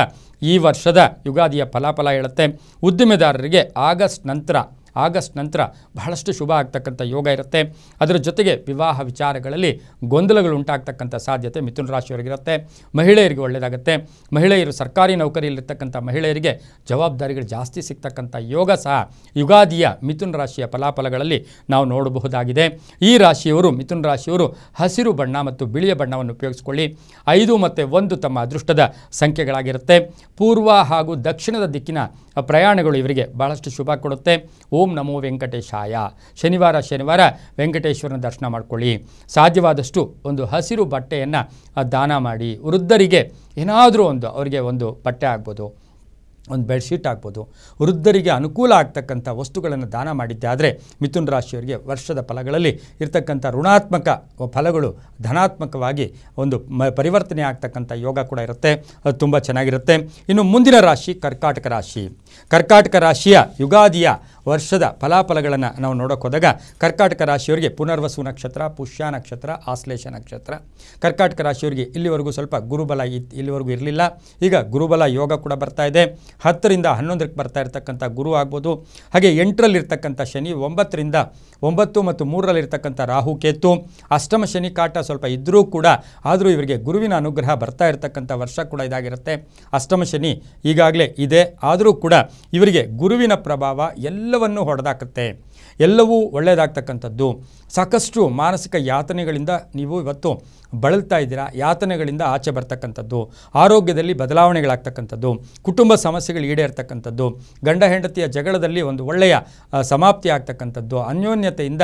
ಈ ವರ್ಷದ ಯುಗಾದಿಯ ಫಲಾಫಲ ಹೇಳುತ್ತೆ ಉದ್ದಿಮೆದಾರರಿಗೆ ಆಗಸ್ಟ್ ನಂತರ ಆಗಸ್ಟ್ ನಂತರ ಬಹಳಷ್ಟು ಶುಭ ಆಗ್ತಕ್ಕಂಥ ಯೋಗ ಇರುತ್ತೆ ಅದರ ಜೊತೆಗೆ ವಿವಾಹ ವಿಚಾರಗಳಲ್ಲಿ ಗೊಂದಲಗಳು ಉಂಟಾಗ್ತಕ್ಕಂಥ ಸಾಧ್ಯತೆ ಮಿಥುನ ರಾಶಿಯವರಿಗಿರುತ್ತೆ ಮಹಿಳೆಯರಿಗೆ ಒಳ್ಳೆಯದಾಗುತ್ತೆ ಮಹಿಳೆಯರು ಸರ್ಕಾರಿ ನೌಕರಿಯಲ್ಲಿರ್ತಕ್ಕಂಥ ಮಹಿಳೆಯರಿಗೆ ಜವಾಬ್ದಾರಿಗಳು ಜಾಸ್ತಿ ಸಿಗ್ತಕ್ಕಂಥ ಯೋಗ ಸಹ ಯುಗಾದಿಯ ಮಿಥುನ ರಾಶಿಯ ಫಲಾಫಲಗಳಲ್ಲಿ ನಾವು ನೋಡಬಹುದಾಗಿದೆ ಈ ರಾಶಿಯವರು ಮಿಥುನ ರಾಶಿಯವರು ಹಸಿರು ಬಣ್ಣ ಮತ್ತು ಬಿಳಿಯ ಬಣ್ಣವನ್ನು ಉಪಯೋಗಿಸಿಕೊಳ್ಳಿ ಐದು ಮತ್ತು ಒಂದು ತಮ್ಮ ಅದೃಷ್ಟದ ಸಂಖ್ಯೆಗಳಾಗಿರುತ್ತೆ ಪೂರ್ವ ಹಾಗೂ ದಕ್ಷಿಣದ ದಿಕ್ಕಿನ ಪ್ರಯಾಣಗಳು ಇವರಿಗೆ ಬಹಳಷ್ಟು ಶುಭ ಕೊಡುತ್ತೆ ಓ ಓಂ ನಮೋ ವೆಂಕಟೇಶಾಯ ಶನಿವಾರ ಶನಿವಾರ ವೆಂಕಟೇಶ್ವರನ ದರ್ಶನ ಮಾಡಿಕೊಳ್ಳಿ ಸಾಧ್ಯವಾದಷ್ಟು ಒಂದು ಹಸಿರು ಬಟ್ಟೆಯನ್ನು ದಾನ ಮಾಡಿ ವೃದ್ಧರಿಗೆ ಏನಾದರೂ ಒಂದು ಅವರಿಗೆ ಒಂದು ಬಟ್ಟೆ ಆಗ್ಬೋದು ಒಂದು ಬೆಡ್ಶೀಟ್ ಆಗ್ಬೋದು ವೃದ್ಧರಿಗೆ ಅನುಕೂಲ ಆಗ್ತಕ್ಕಂಥ ವಸ್ತುಗಳನ್ನು ದಾನ ಮಾಡಿದ್ದೆ ಆದರೆ ಮಿಥುನ್ ರಾಶಿಯವರಿಗೆ ವರ್ಷದ ಫಲಗಳಲ್ಲಿ ಇರತಕ್ಕಂಥ ಋಣಾತ್ಮಕ ಫಲಗಳು ಧನಾತ್ಮಕವಾಗಿ ಒಂದು ಮ ಪರಿವರ್ತನೆ ಆಗ್ತಕ್ಕಂಥ ಯೋಗ ಕೂಡ ಇರುತ್ತೆ ಅದು ತುಂಬ ಚೆನ್ನಾಗಿರುತ್ತೆ ಇನ್ನು ಮುಂದಿನ ರಾಶಿ ಕರ್ಕಾಟಕ ರಾಶಿ ಕರ್ಕಾಟಕ ರಾಶಿಯ ಯುಗಾದಿಯ ವರ್ಷದ ಫಲಾಫಲಗಳನ್ನು ನಾವು ನೋಡೋಕೆ ಹೋದಾಗ ಕರ್ಕಾಟಕ ರಾಶಿಯವರಿಗೆ ಪುನರ್ವಸು ನಕ್ಷತ್ರ ಪುಷ್ಯ ನಕ್ಷತ್ರ ಆಶ್ಲೇಷ ನಕ್ಷತ್ರ ಕರ್ಕಾಟಕ ರಾಶಿಯವರಿಗೆ ಇಲ್ಲಿವರೆಗೂ ಸ್ವಲ್ಪ ಗುರುಬಲ ಇತ್ತು ಇಲ್ಲಿವರೆಗೂ ಇರಲಿಲ್ಲ ಈಗ ಗುರುಬಲ ಯೋಗ ಕೂಡ ಬರ್ತಾ ಇದೆ ಹತ್ತರಿಂದ ಹನ್ನೊಂದಕ್ಕೆ ಬರ್ತಾ ಇರತಕ್ಕಂಥ ಗುರು ಆಗ್ಬೋದು ಹಾಗೆ ಎಂಟರಲ್ಲಿರ್ತಕ್ಕಂಥ ಶನಿ ಒಂಬತ್ತರಿಂದ ಒಂಬತ್ತು ಮತ್ತು ಮೂರರಲ್ಲಿರ್ತಕ್ಕಂಥ ರಾಹು ಕೇತು ಅಷ್ಟಮ ಶನಿ ಕಾಟ ಸ್ವಲ್ಪ ಇದ್ದರೂ ಕೂಡ ಆದರೂ ಇವರಿಗೆ ಗುರುವಿನ ಅನುಗ್ರಹ ಬರ್ತಾ ಇರತಕ್ಕಂಥ ವರ್ಷ ಕೂಡ ಇದಾಗಿರುತ್ತೆ ಅಷ್ಟಮ ಶನಿ ಈಗಾಗಲೇ ಇದೆ ಆದರೂ ಕೂಡ ಇವರಿಗೆ ಗುರುವಿನ ಪ್ರಭಾವ ಎಲ್ಲವನ್ನು ಹೊಡೆದಾಕತ್ತೆ ಎಲ್ಲವೂ ಒಳ್ಳೆಯದಾಗ್ತಕ್ಕಂಥದ್ದು ಸಾಕಷ್ಟು ಮಾನಸಿಕ ಯಾತನೆಗಳಿಂದ ನೀವು ಇವತ್ತು ಬಳಲ್ತಾ ಇದ್ದೀರಾ ಯಾತನೆಗಳಿಂದ ಆಚೆ ಬರ್ತಕ್ಕಂಥದ್ದು ಆರೋಗ್ಯದಲ್ಲಿ ಬದಲಾವಣೆಗಳಾಗ್ತಕ್ಕಂಥದ್ದು ಕುಟುಂಬ ಸಮಸ್ಯೆಗಳು ಈಡೇರ್ತಕ್ಕಂಥದ್ದು ಗಂಡ ಹೆಂಡತಿಯ ಜಗಳದಲ್ಲಿ ಒಂದು ಒಳ್ಳೆಯ ಸಮಾಪ್ತಿ ಆಗ್ತಕ್ಕಂಥದ್ದು ಅನ್ಯೋನ್ಯತೆಯಿಂದ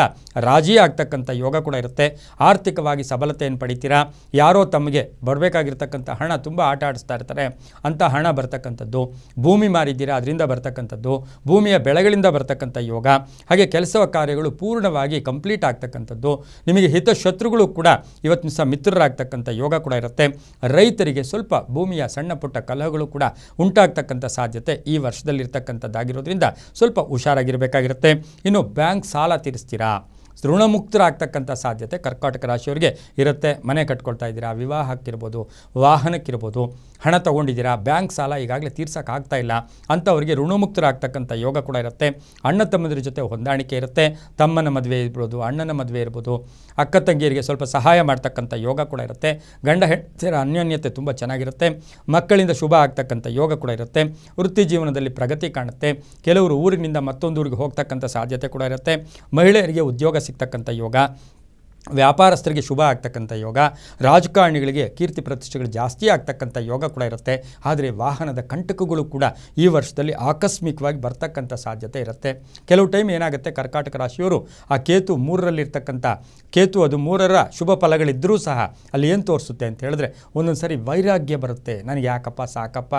ರಾಜಿ ಆಗ್ತಕ್ಕಂಥ ಯೋಗ ಕೂಡ ಇರುತ್ತೆ ಆರ್ಥಿಕವಾಗಿ ಸಬಲತೆಯನ್ನು ಪಡಿತೀರಾ ಯಾರೋ ತಮಗೆ ಬರಬೇಕಾಗಿರ್ತಕ್ಕಂಥ ಹಣ ತುಂಬ ಆಟ ಆಡಿಸ್ತಾ ಇರ್ತಾರೆ ಅಂಥ ಹಣ ಬರ್ತಕ್ಕಂಥದ್ದು ಭೂಮಿ ಮಾರಿದ್ದೀರಾ ಅದರಿಂದ ಅದರಿಂದ ಬರ್ತಕ್ಕಂಥದ್ದು ಭೂಮಿಯ ಬೆಳೆಗಳಿಂದ ಬರ್ತಕ್ಕಂಥ ಯೋಗ ಹಾಗೆ ಕೆಲಸ ಕಾರ್ಯಗಳು ಪೂರ್ಣವಾಗಿ ಕಂಪ್ಲೀಟ್ ಆಗ್ತಕ್ಕಂಥದ್ದು ನಿಮಗೆ ಹಿತಶತ್ರುಗಳು ಕೂಡ ಇವತ್ತಿನ ಸಹ ಮಿತ್ರರಾಗ್ತಕ್ಕಂಥ ಯೋಗ ಕೂಡ ಇರುತ್ತೆ ರೈತರಿಗೆ ಸ್ವಲ್ಪ ಭೂಮಿಯ ಸಣ್ಣ ಪುಟ್ಟ ಕಲಹಗಳು ಕೂಡ ಉಂಟಾಗ್ತಕ್ಕಂಥ ಸಾಧ್ಯತೆ ಈ ವರ್ಷದಲ್ಲಿರ್ತಕ್ಕಂಥದ್ದಾಗಿರೋದ್ರಿಂದ ಸ್ವಲ್ಪ ಹುಷಾರಾಗಿರಬೇಕಾಗಿರುತ್ತೆ ಇನ್ನು ಬ್ಯಾಂಕ್ ಸಾಲ ತೀರಿಸ್ತೀರಾ ಋಣಮುಕ್ತರಾಗ್ತಕ್ಕಂಥ ಸಾಧ್ಯತೆ ಕರ್ಕಾಟಕ ರಾಶಿಯವರಿಗೆ ಇರುತ್ತೆ ಮನೆ ಕಟ್ಕೊಳ್ತಾ ಇದ್ದೀರಾ ವಿವಾಹಕ್ಕಿರ್ಬೋದು ವಾಹನಕ್ಕಿರ್ಬೋದು ಹಣ ತೊಗೊಂಡಿದ್ದೀರಾ ಬ್ಯಾಂಕ್ ಸಾಲ ಈಗಾಗಲೇ ತೀರ್ಸೋಕ್ಕಾಗ್ತಾ ಇಲ್ಲ ಅಂಥವರಿಗೆ ಋಣಮುಕ್ತರಾಗ್ತಕ್ಕಂಥ ಯೋಗ ಕೂಡ ಇರುತ್ತೆ ಅಣ್ಣ ತಮ್ಮದ್ರ ಜೊತೆ ಹೊಂದಾಣಿಕೆ ಇರುತ್ತೆ ತಮ್ಮನ ಮದುವೆ ಇರ್ಬೋದು ಅಣ್ಣನ ಮದುವೆ ಇರ್ಬೋದು ಅಕ್ಕ ತಂಗಿಯರಿಗೆ ಸ್ವಲ್ಪ ಸಹಾಯ ಮಾಡ್ತಕ್ಕಂಥ ಯೋಗ ಕೂಡ ಇರುತ್ತೆ ಗಂಡ ಹೆಂಡತಿಯರ ಅನ್ಯೋನ್ಯತೆ ತುಂಬ ಚೆನ್ನಾಗಿರುತ್ತೆ ಮಕ್ಕಳಿಂದ ಶುಭ ಆಗ್ತಕ್ಕಂಥ ಯೋಗ ಕೂಡ ಇರುತ್ತೆ ವೃತ್ತಿ ಜೀವನದಲ್ಲಿ ಪ್ರಗತಿ ಕಾಣುತ್ತೆ ಕೆಲವರು ಊರಿನಿಂದ ಮತ್ತೊಂದು ಊರಿಗೆ ಹೋಗ್ತಕ್ಕಂಥ ಸಾಧ್ಯತೆ ಕೂಡ ಇರುತ್ತೆ ಮಹಿಳೆಯರಿಗೆ ಉದ್ಯೋಗ ಸಿಗ್ತಕ್ಕಂಥ ಯೋಗ ವ್ಯಾಪಾರಸ್ಥರಿಗೆ ಶುಭ ಆಗ್ತಕ್ಕಂಥ ಯೋಗ ರಾಜಕಾರಣಿಗಳಿಗೆ ಕೀರ್ತಿ ಪ್ರತಿಷ್ಠೆಗಳು ಜಾಸ್ತಿ ಆಗ್ತಕ್ಕಂಥ ಯೋಗ ಕೂಡ ಇರುತ್ತೆ ಆದರೆ ವಾಹನದ ಕಂಟಕಗಳು ಕೂಡ ಈ ವರ್ಷದಲ್ಲಿ ಆಕಸ್ಮಿಕವಾಗಿ ಬರ್ತಕ್ಕಂಥ ಸಾಧ್ಯತೆ ಇರುತ್ತೆ ಕೆಲವು ಟೈಮ್ ಏನಾಗುತ್ತೆ ಕರ್ಕಾಟಕ ರಾಶಿಯವರು ಆ ಕೇತು ಮೂರರಲ್ಲಿರ್ತಕ್ಕಂಥ ಕೇತು ಅದು ಮೂರರ ಶುಭ ಫಲಗಳಿದ್ದರೂ ಸಹ ಅಲ್ಲಿ ಏನು ತೋರಿಸುತ್ತೆ ಅಂತ ಹೇಳಿದ್ರೆ ಒಂದೊಂದು ಸರಿ ವೈರಾಗ್ಯ ಬರುತ್ತೆ ನನಗೆ ಯಾಕಪ್ಪ ಸಾಕಪ್ಪ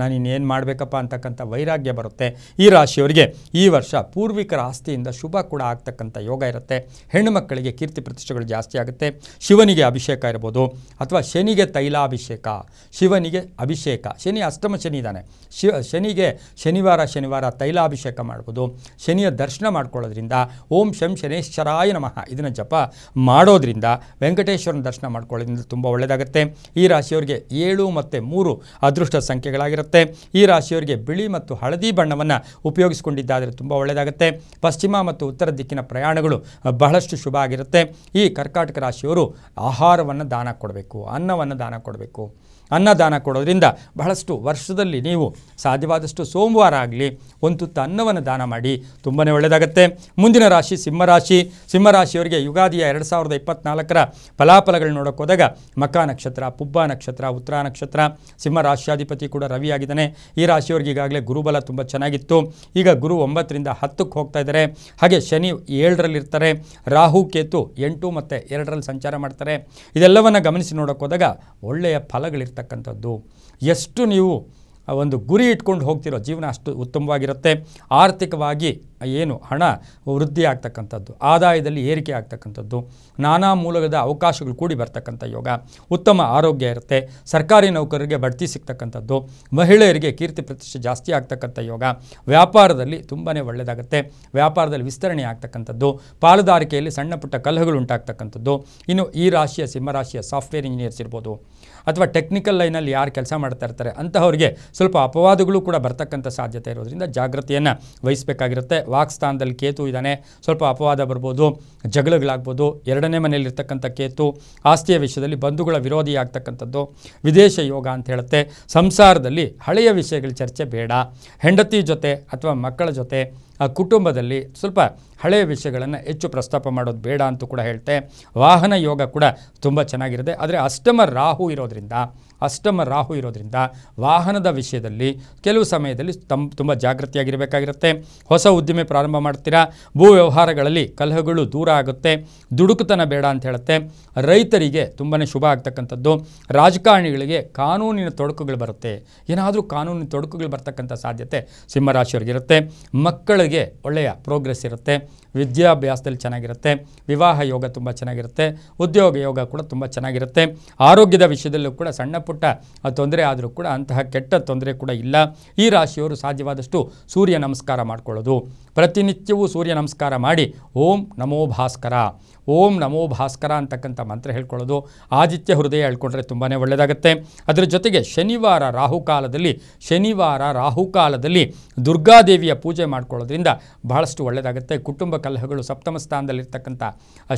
ನಾನು ಇನ್ನೇನು ಮಾಡಬೇಕಪ್ಪ ಅಂತಕ್ಕಂಥ ವೈರಾಗ್ಯ ಬರುತ್ತೆ ಈ ರಾಶಿಯವರಿಗೆ ಈ ವರ್ಷ ಪೂರ್ವಿಕರ ಆಸ್ತಿಯಿಂದ ಶುಭ ಕೂಡ ಆಗ್ತಕ್ಕಂಥ ಯೋಗ ಇರುತ್ತೆ ಹೆಣ್ಣು ಮಕ್ಕಳಿಗೆ ಕೀರ್ತಿ ಪ್ರತಿಷ್ಠೆಗಳು ಜಾಸ್ತಿ ಆಗುತ್ತೆ ಶಿವನಿಗೆ ಅಭಿಷೇಕ ಇರ್ಬೋದು ಅಥವಾ ಶನಿಗೆ ತೈಲಾಭಿಷೇಕ ಶಿವನಿಗೆ ಅಭಿಷೇಕ ಶನಿ ಅಷ್ಟಮ ಶನಿ ಇದ್ದಾನೆ ಶಿವ ಶನಿಗೆ ಶನಿವಾರ ಶನಿವಾರ ತೈಲಾಭಿಷೇಕ ಮಾಡ್ಬೋದು ಶನಿಯ ದರ್ಶನ ಮಾಡ್ಕೊಳ್ಳೋದ್ರಿಂದ ಓಂ ಶಂ ಶನೇಶ್ವರಾಯ ನಮಃ ಇದನ್ನು ಜಪ ಮಾಡೋದ್ರಿಂದ ವೆಂಕಟೇಶ್ವರನ ದರ್ಶನ ಮಾಡ್ಕೊಳ್ಳೋದ್ರಿಂದ ತುಂಬ ಒಳ್ಳೆಯದಾಗುತ್ತೆ ಈ ರಾಶಿಯವರಿಗೆ ಏಳು ಮತ್ತು ಮೂರು ಅದೃಷ್ಟ ಸಂಖ್ಯೆಗಳಾಗಿರುತ್ತೆ ಈ ರಾಶಿಯವರಿಗೆ ಬಿಳಿ ಮತ್ತು ಹಳದಿ ಬಣ್ಣವನ್ನು ಉಪಯೋಗಿಸಿಕೊಂಡಿದ್ದಾದರೆ ತುಂಬ ಒಳ್ಳೆಯದಾಗುತ್ತೆ ಪಶ್ಚಿಮ ಮತ್ತು ಉತ್ತರ ದಿಕ್ಕಿನ ಪ್ರಯಾಣಗಳು ಬಹಳಷ್ಟು ಶುಭ ಆಗಿರುತ್ತೆ ಈ ಕರ್ಕಾಟಕ ರಾಶಿಯವರು ಆಹಾರವನ್ನು ದಾನ ಕೊಡಬೇಕು ಅನ್ನವನ್ನು ದಾನ ಕೊಡಬೇಕು ಅನ್ನದಾನ ಕೊಡೋದ್ರಿಂದ ಬಹಳಷ್ಟು ವರ್ಷದಲ್ಲಿ ನೀವು ಸಾಧ್ಯವಾದಷ್ಟು ಸೋಮವಾರ ಆಗಲಿ ಒಂದು ತುತ್ತ ಅನ್ನವನ್ನು ದಾನ ಮಾಡಿ ತುಂಬಾ ಒಳ್ಳೆಯದಾಗುತ್ತೆ ಮುಂದಿನ ರಾಶಿ ಸಿಂಹರಾಶಿ ಸಿಂಹರಾಶಿಯವರಿಗೆ ಯುಗಾದಿಯ ಎರಡು ಸಾವಿರದ ಇಪ್ಪತ್ತ್ನಾಲ್ಕರ ಫಲಾಫಲಗಳನ್ನ ನೋಡೋಕ್ಕೋದಾಗ ಮಕ ನಕ್ಷತ್ರ ಪುಬ್ಬ ನಕ್ಷತ್ರ ಉತ್ತರ ನಕ್ಷತ್ರ ಸಿಂಹ ಕೂಡ ರವಿಯಾಗಿದ್ದಾನೆ ಈ ರಾಶಿಯವರಿಗೆ ಈಗಾಗಲೇ ಗುರುಬಲ ತುಂಬ ಚೆನ್ನಾಗಿತ್ತು ಈಗ ಗುರು ಒಂಬತ್ತರಿಂದ ಹತ್ತಕ್ಕೆ ಹೋಗ್ತಾ ಇದ್ದಾರೆ ಹಾಗೆ ಶನಿ ಏಳರಲ್ಲಿರ್ತಾರೆ ರಾಹು ಕೇತು ಎಂಟು ಮತ್ತು ಎರಡರಲ್ಲಿ ಸಂಚಾರ ಮಾಡ್ತಾರೆ ಇದೆಲ್ಲವನ್ನು ಗಮನಿಸಿ ನೋಡೋಕ್ಕೋದಾಗ ಒಳ್ಳೆಯ ಫಲಗಳಿರ್ತಾರೆ ಇರ್ತಕ್ಕಂಥದ್ದು ಎಷ್ಟು ನೀವು ಒಂದು ಗುರಿ ಇಟ್ಕೊಂಡು ಹೋಗ್ತಿರೋ ಜೀವನ ಅಷ್ಟು ಉತ್ತಮವಾಗಿರುತ್ತೆ ಆರ್ಥಿಕವಾಗಿ ಏನು ಹಣ ವೃದ್ಧಿ ಆಗ್ತಕ್ಕಂಥದ್ದು ಆದಾಯದಲ್ಲಿ ಏರಿಕೆ ಆಗ್ತಕ್ಕಂಥದ್ದು ನಾನಾ ಮೂಲದ ಅವಕಾಶಗಳು ಕೂಡಿ ಬರ್ತಕ್ಕಂಥ ಯೋಗ ಉತ್ತಮ ಆರೋಗ್ಯ ಇರುತ್ತೆ ಸರ್ಕಾರಿ ನೌಕರರಿಗೆ ಬಡ್ತಿ ಸಿಗ್ತಕ್ಕಂಥದ್ದು ಮಹಿಳೆಯರಿಗೆ ಕೀರ್ತಿ ಪ್ರತಿಷ್ಠೆ ಜಾಸ್ತಿ ಆಗ್ತಕ್ಕಂಥ ಯೋಗ ವ್ಯಾಪಾರದಲ್ಲಿ ತುಂಬಾ ಒಳ್ಳೆಯದಾಗುತ್ತೆ ವ್ಯಾಪಾರದಲ್ಲಿ ವಿಸ್ತರಣೆ ಆಗ್ತಕ್ಕಂಥದ್ದು ಪಾಲುದಾರಿಕೆಯಲ್ಲಿ ಸಣ್ಣ ಪುಟ್ಟ ಕಲಹಗಳು ಉಂಟಾಗ್ತಕ್ಕಂಥದ್ದು ಇನ್ನು ಈ ರಾಶಿಯ ಸಿಂಹರಾಶಿಯ ಸಾಫ್ಟ್ವೇರ್ ಇಂಜಿನಿಯರ್ಸ್ ಇರ್ಬೋದು ಅಥವಾ ಟೆಕ್ನಿಕಲ್ ಲೈನಲ್ಲಿ ಯಾರು ಕೆಲಸ ಮಾಡ್ತಾ ಇರ್ತಾರೆ ಅಂತಹವ್ರಿಗೆ ಸ್ವಲ್ಪ ಅಪವಾದಗಳು ಕೂಡ ಬರ್ತಕ್ಕಂಥ ಸಾಧ್ಯತೆ ಇರೋದ್ರಿಂದ ಜಾಗ್ರತೆಯನ್ನು ವಹಿಸಬೇಕಾಗಿರುತ್ತೆ ವಾಕ್ಸ್ಥಾನದಲ್ಲಿ ಕೇತು ಇದ್ದಾನೆ ಸ್ವಲ್ಪ ಅಪವಾದ ಬರ್ಬೋದು ಜಗಳಗಳಾಗ್ಬೋದು ಎರಡನೇ ಮನೆಯಲ್ಲಿರ್ತಕ್ಕಂಥ ಕೇತು ಆಸ್ತಿಯ ವಿಷಯದಲ್ಲಿ ಬಂಧುಗಳ ವಿರೋಧಿ ಆಗ್ತಕ್ಕಂಥದ್ದು ವಿದೇಶ ಯೋಗ ಅಂತ ಹೇಳುತ್ತೆ ಸಂಸಾರದಲ್ಲಿ ಹಳೆಯ ವಿಷಯಗಳ ಚರ್ಚೆ ಬೇಡ ಹೆಂಡತಿ ಜೊತೆ ಅಥವಾ ಮಕ್ಕಳ ಜೊತೆ ಆ ಕುಟುಂಬದಲ್ಲಿ ಸ್ವಲ್ಪ ಹಳೆಯ ವಿಷಯಗಳನ್ನು ಹೆಚ್ಚು ಪ್ರಸ್ತಾಪ ಮಾಡೋದು ಬೇಡ ಅಂತೂ ಕೂಡ ಹೇಳ್ತೆ ವಾಹನ ಯೋಗ ಕೂಡ ತುಂಬ ಚೆನ್ನಾಗಿರುತ್ತೆ ಆದರೆ ಅಷ್ಟಮ ರಾಹು ಇರೋದ್ರಿಂದ ಅಷ್ಟಮ ರಾಹು ಇರೋದ್ರಿಂದ ವಾಹನದ ವಿಷಯದಲ್ಲಿ ಕೆಲವು ಸಮಯದಲ್ಲಿ ತಮ್ ತುಂಬ ಜಾಗೃತಿಯಾಗಿರಬೇಕಾಗಿರುತ್ತೆ ಹೊಸ ಉದ್ದಿಮೆ ಪ್ರಾರಂಭ ಮಾಡ್ತೀರಾ ಭೂ ವ್ಯವಹಾರಗಳಲ್ಲಿ ಕಲಹಗಳು ದೂರ ಆಗುತ್ತೆ ದುಡುಕುತನ ಬೇಡ ಅಂತ ಹೇಳುತ್ತೆ ರೈತರಿಗೆ ತುಂಬಾ ಶುಭ ಆಗ್ತಕ್ಕಂಥದ್ದು ರಾಜಕಾರಣಿಗಳಿಗೆ ಕಾನೂನಿನ ತೊಡಕುಗಳು ಬರುತ್ತೆ ಏನಾದರೂ ಕಾನೂನಿನ ತೊಡಕುಗಳು ಬರ್ತಕ್ಕಂಥ ಸಾಧ್ಯತೆ ಸಿಂಹರಾಶಿಯವ್ರಿಗಿರುತ್ತೆ ಮಕ್ಕಳಿಗೆ ಒಳ್ಳೆಯ ಪ್ರೋಗ್ರೆಸ್ ಇರುತ್ತೆ ವಿದ್ಯಾಭ್ಯಾಸದಲ್ಲಿ ಚೆನ್ನಾಗಿರುತ್ತೆ ವಿವಾಹ ಯೋಗ ತುಂಬ ಚೆನ್ನಾಗಿರುತ್ತೆ ಉದ್ಯೋಗ ಯೋಗ ಕೂಡ ತುಂಬ ಚೆನ್ನಾಗಿರುತ್ತೆ ಆರೋಗ್ಯದ ವಿಷಯದಲ್ಲೂ ಕೂಡ ಸಣ್ಣ ಪುಟ್ಟ ತೊಂದರೆ ಆದರೂ ಕೂಡ ಅಂತಹ ಕೆಟ್ಟ ತೊಂದರೆ ಕೂಡ ಇಲ್ಲ ಈ ರಾಶಿಯವರು ಸಾಧ್ಯವಾದಷ್ಟು ಸೂರ್ಯ ನಮಸ್ಕಾರ ಮಾಡಿಕೊಳ್ಳೋದು ಪ್ರತಿನಿತ್ಯವೂ ಸೂರ್ಯ ನಮಸ್ಕಾರ ಮಾಡಿ ಓಂ ನಮೋ ಭಾಸ್ಕರ ಓಂ ನಮೋ ಭಾಸ್ಕರ ಅಂತಕ್ಕಂಥ ಮಂತ್ರ ಹೇಳ್ಕೊಳ್ಳೋದು ಆದಿತ್ಯ ಹೃದಯ ಹೇಳ್ಕೊಂಡ್ರೆ ತುಂಬಾ ಒಳ್ಳೆಯದಾಗುತ್ತೆ ಅದರ ಜೊತೆಗೆ ಶನಿವಾರ ರಾಹುಕಾಲದಲ್ಲಿ ಶನಿವಾರ ರಾಹುಕಾಲದಲ್ಲಿ ದುರ್ಗಾದೇವಿಯ ಪೂಜೆ ಮಾಡ್ಕೊಳ್ಳೋದ್ರಿಂದ ಬಹಳಷ್ಟು ಒಳ್ಳೆಯದಾಗುತ್ತೆ ಕುಟುಂಬ ಕಲಹಗಳು ಸಪ್ತಮ ಸ್ಥಾನದಲ್ಲಿರ್ತಕ್ಕಂಥ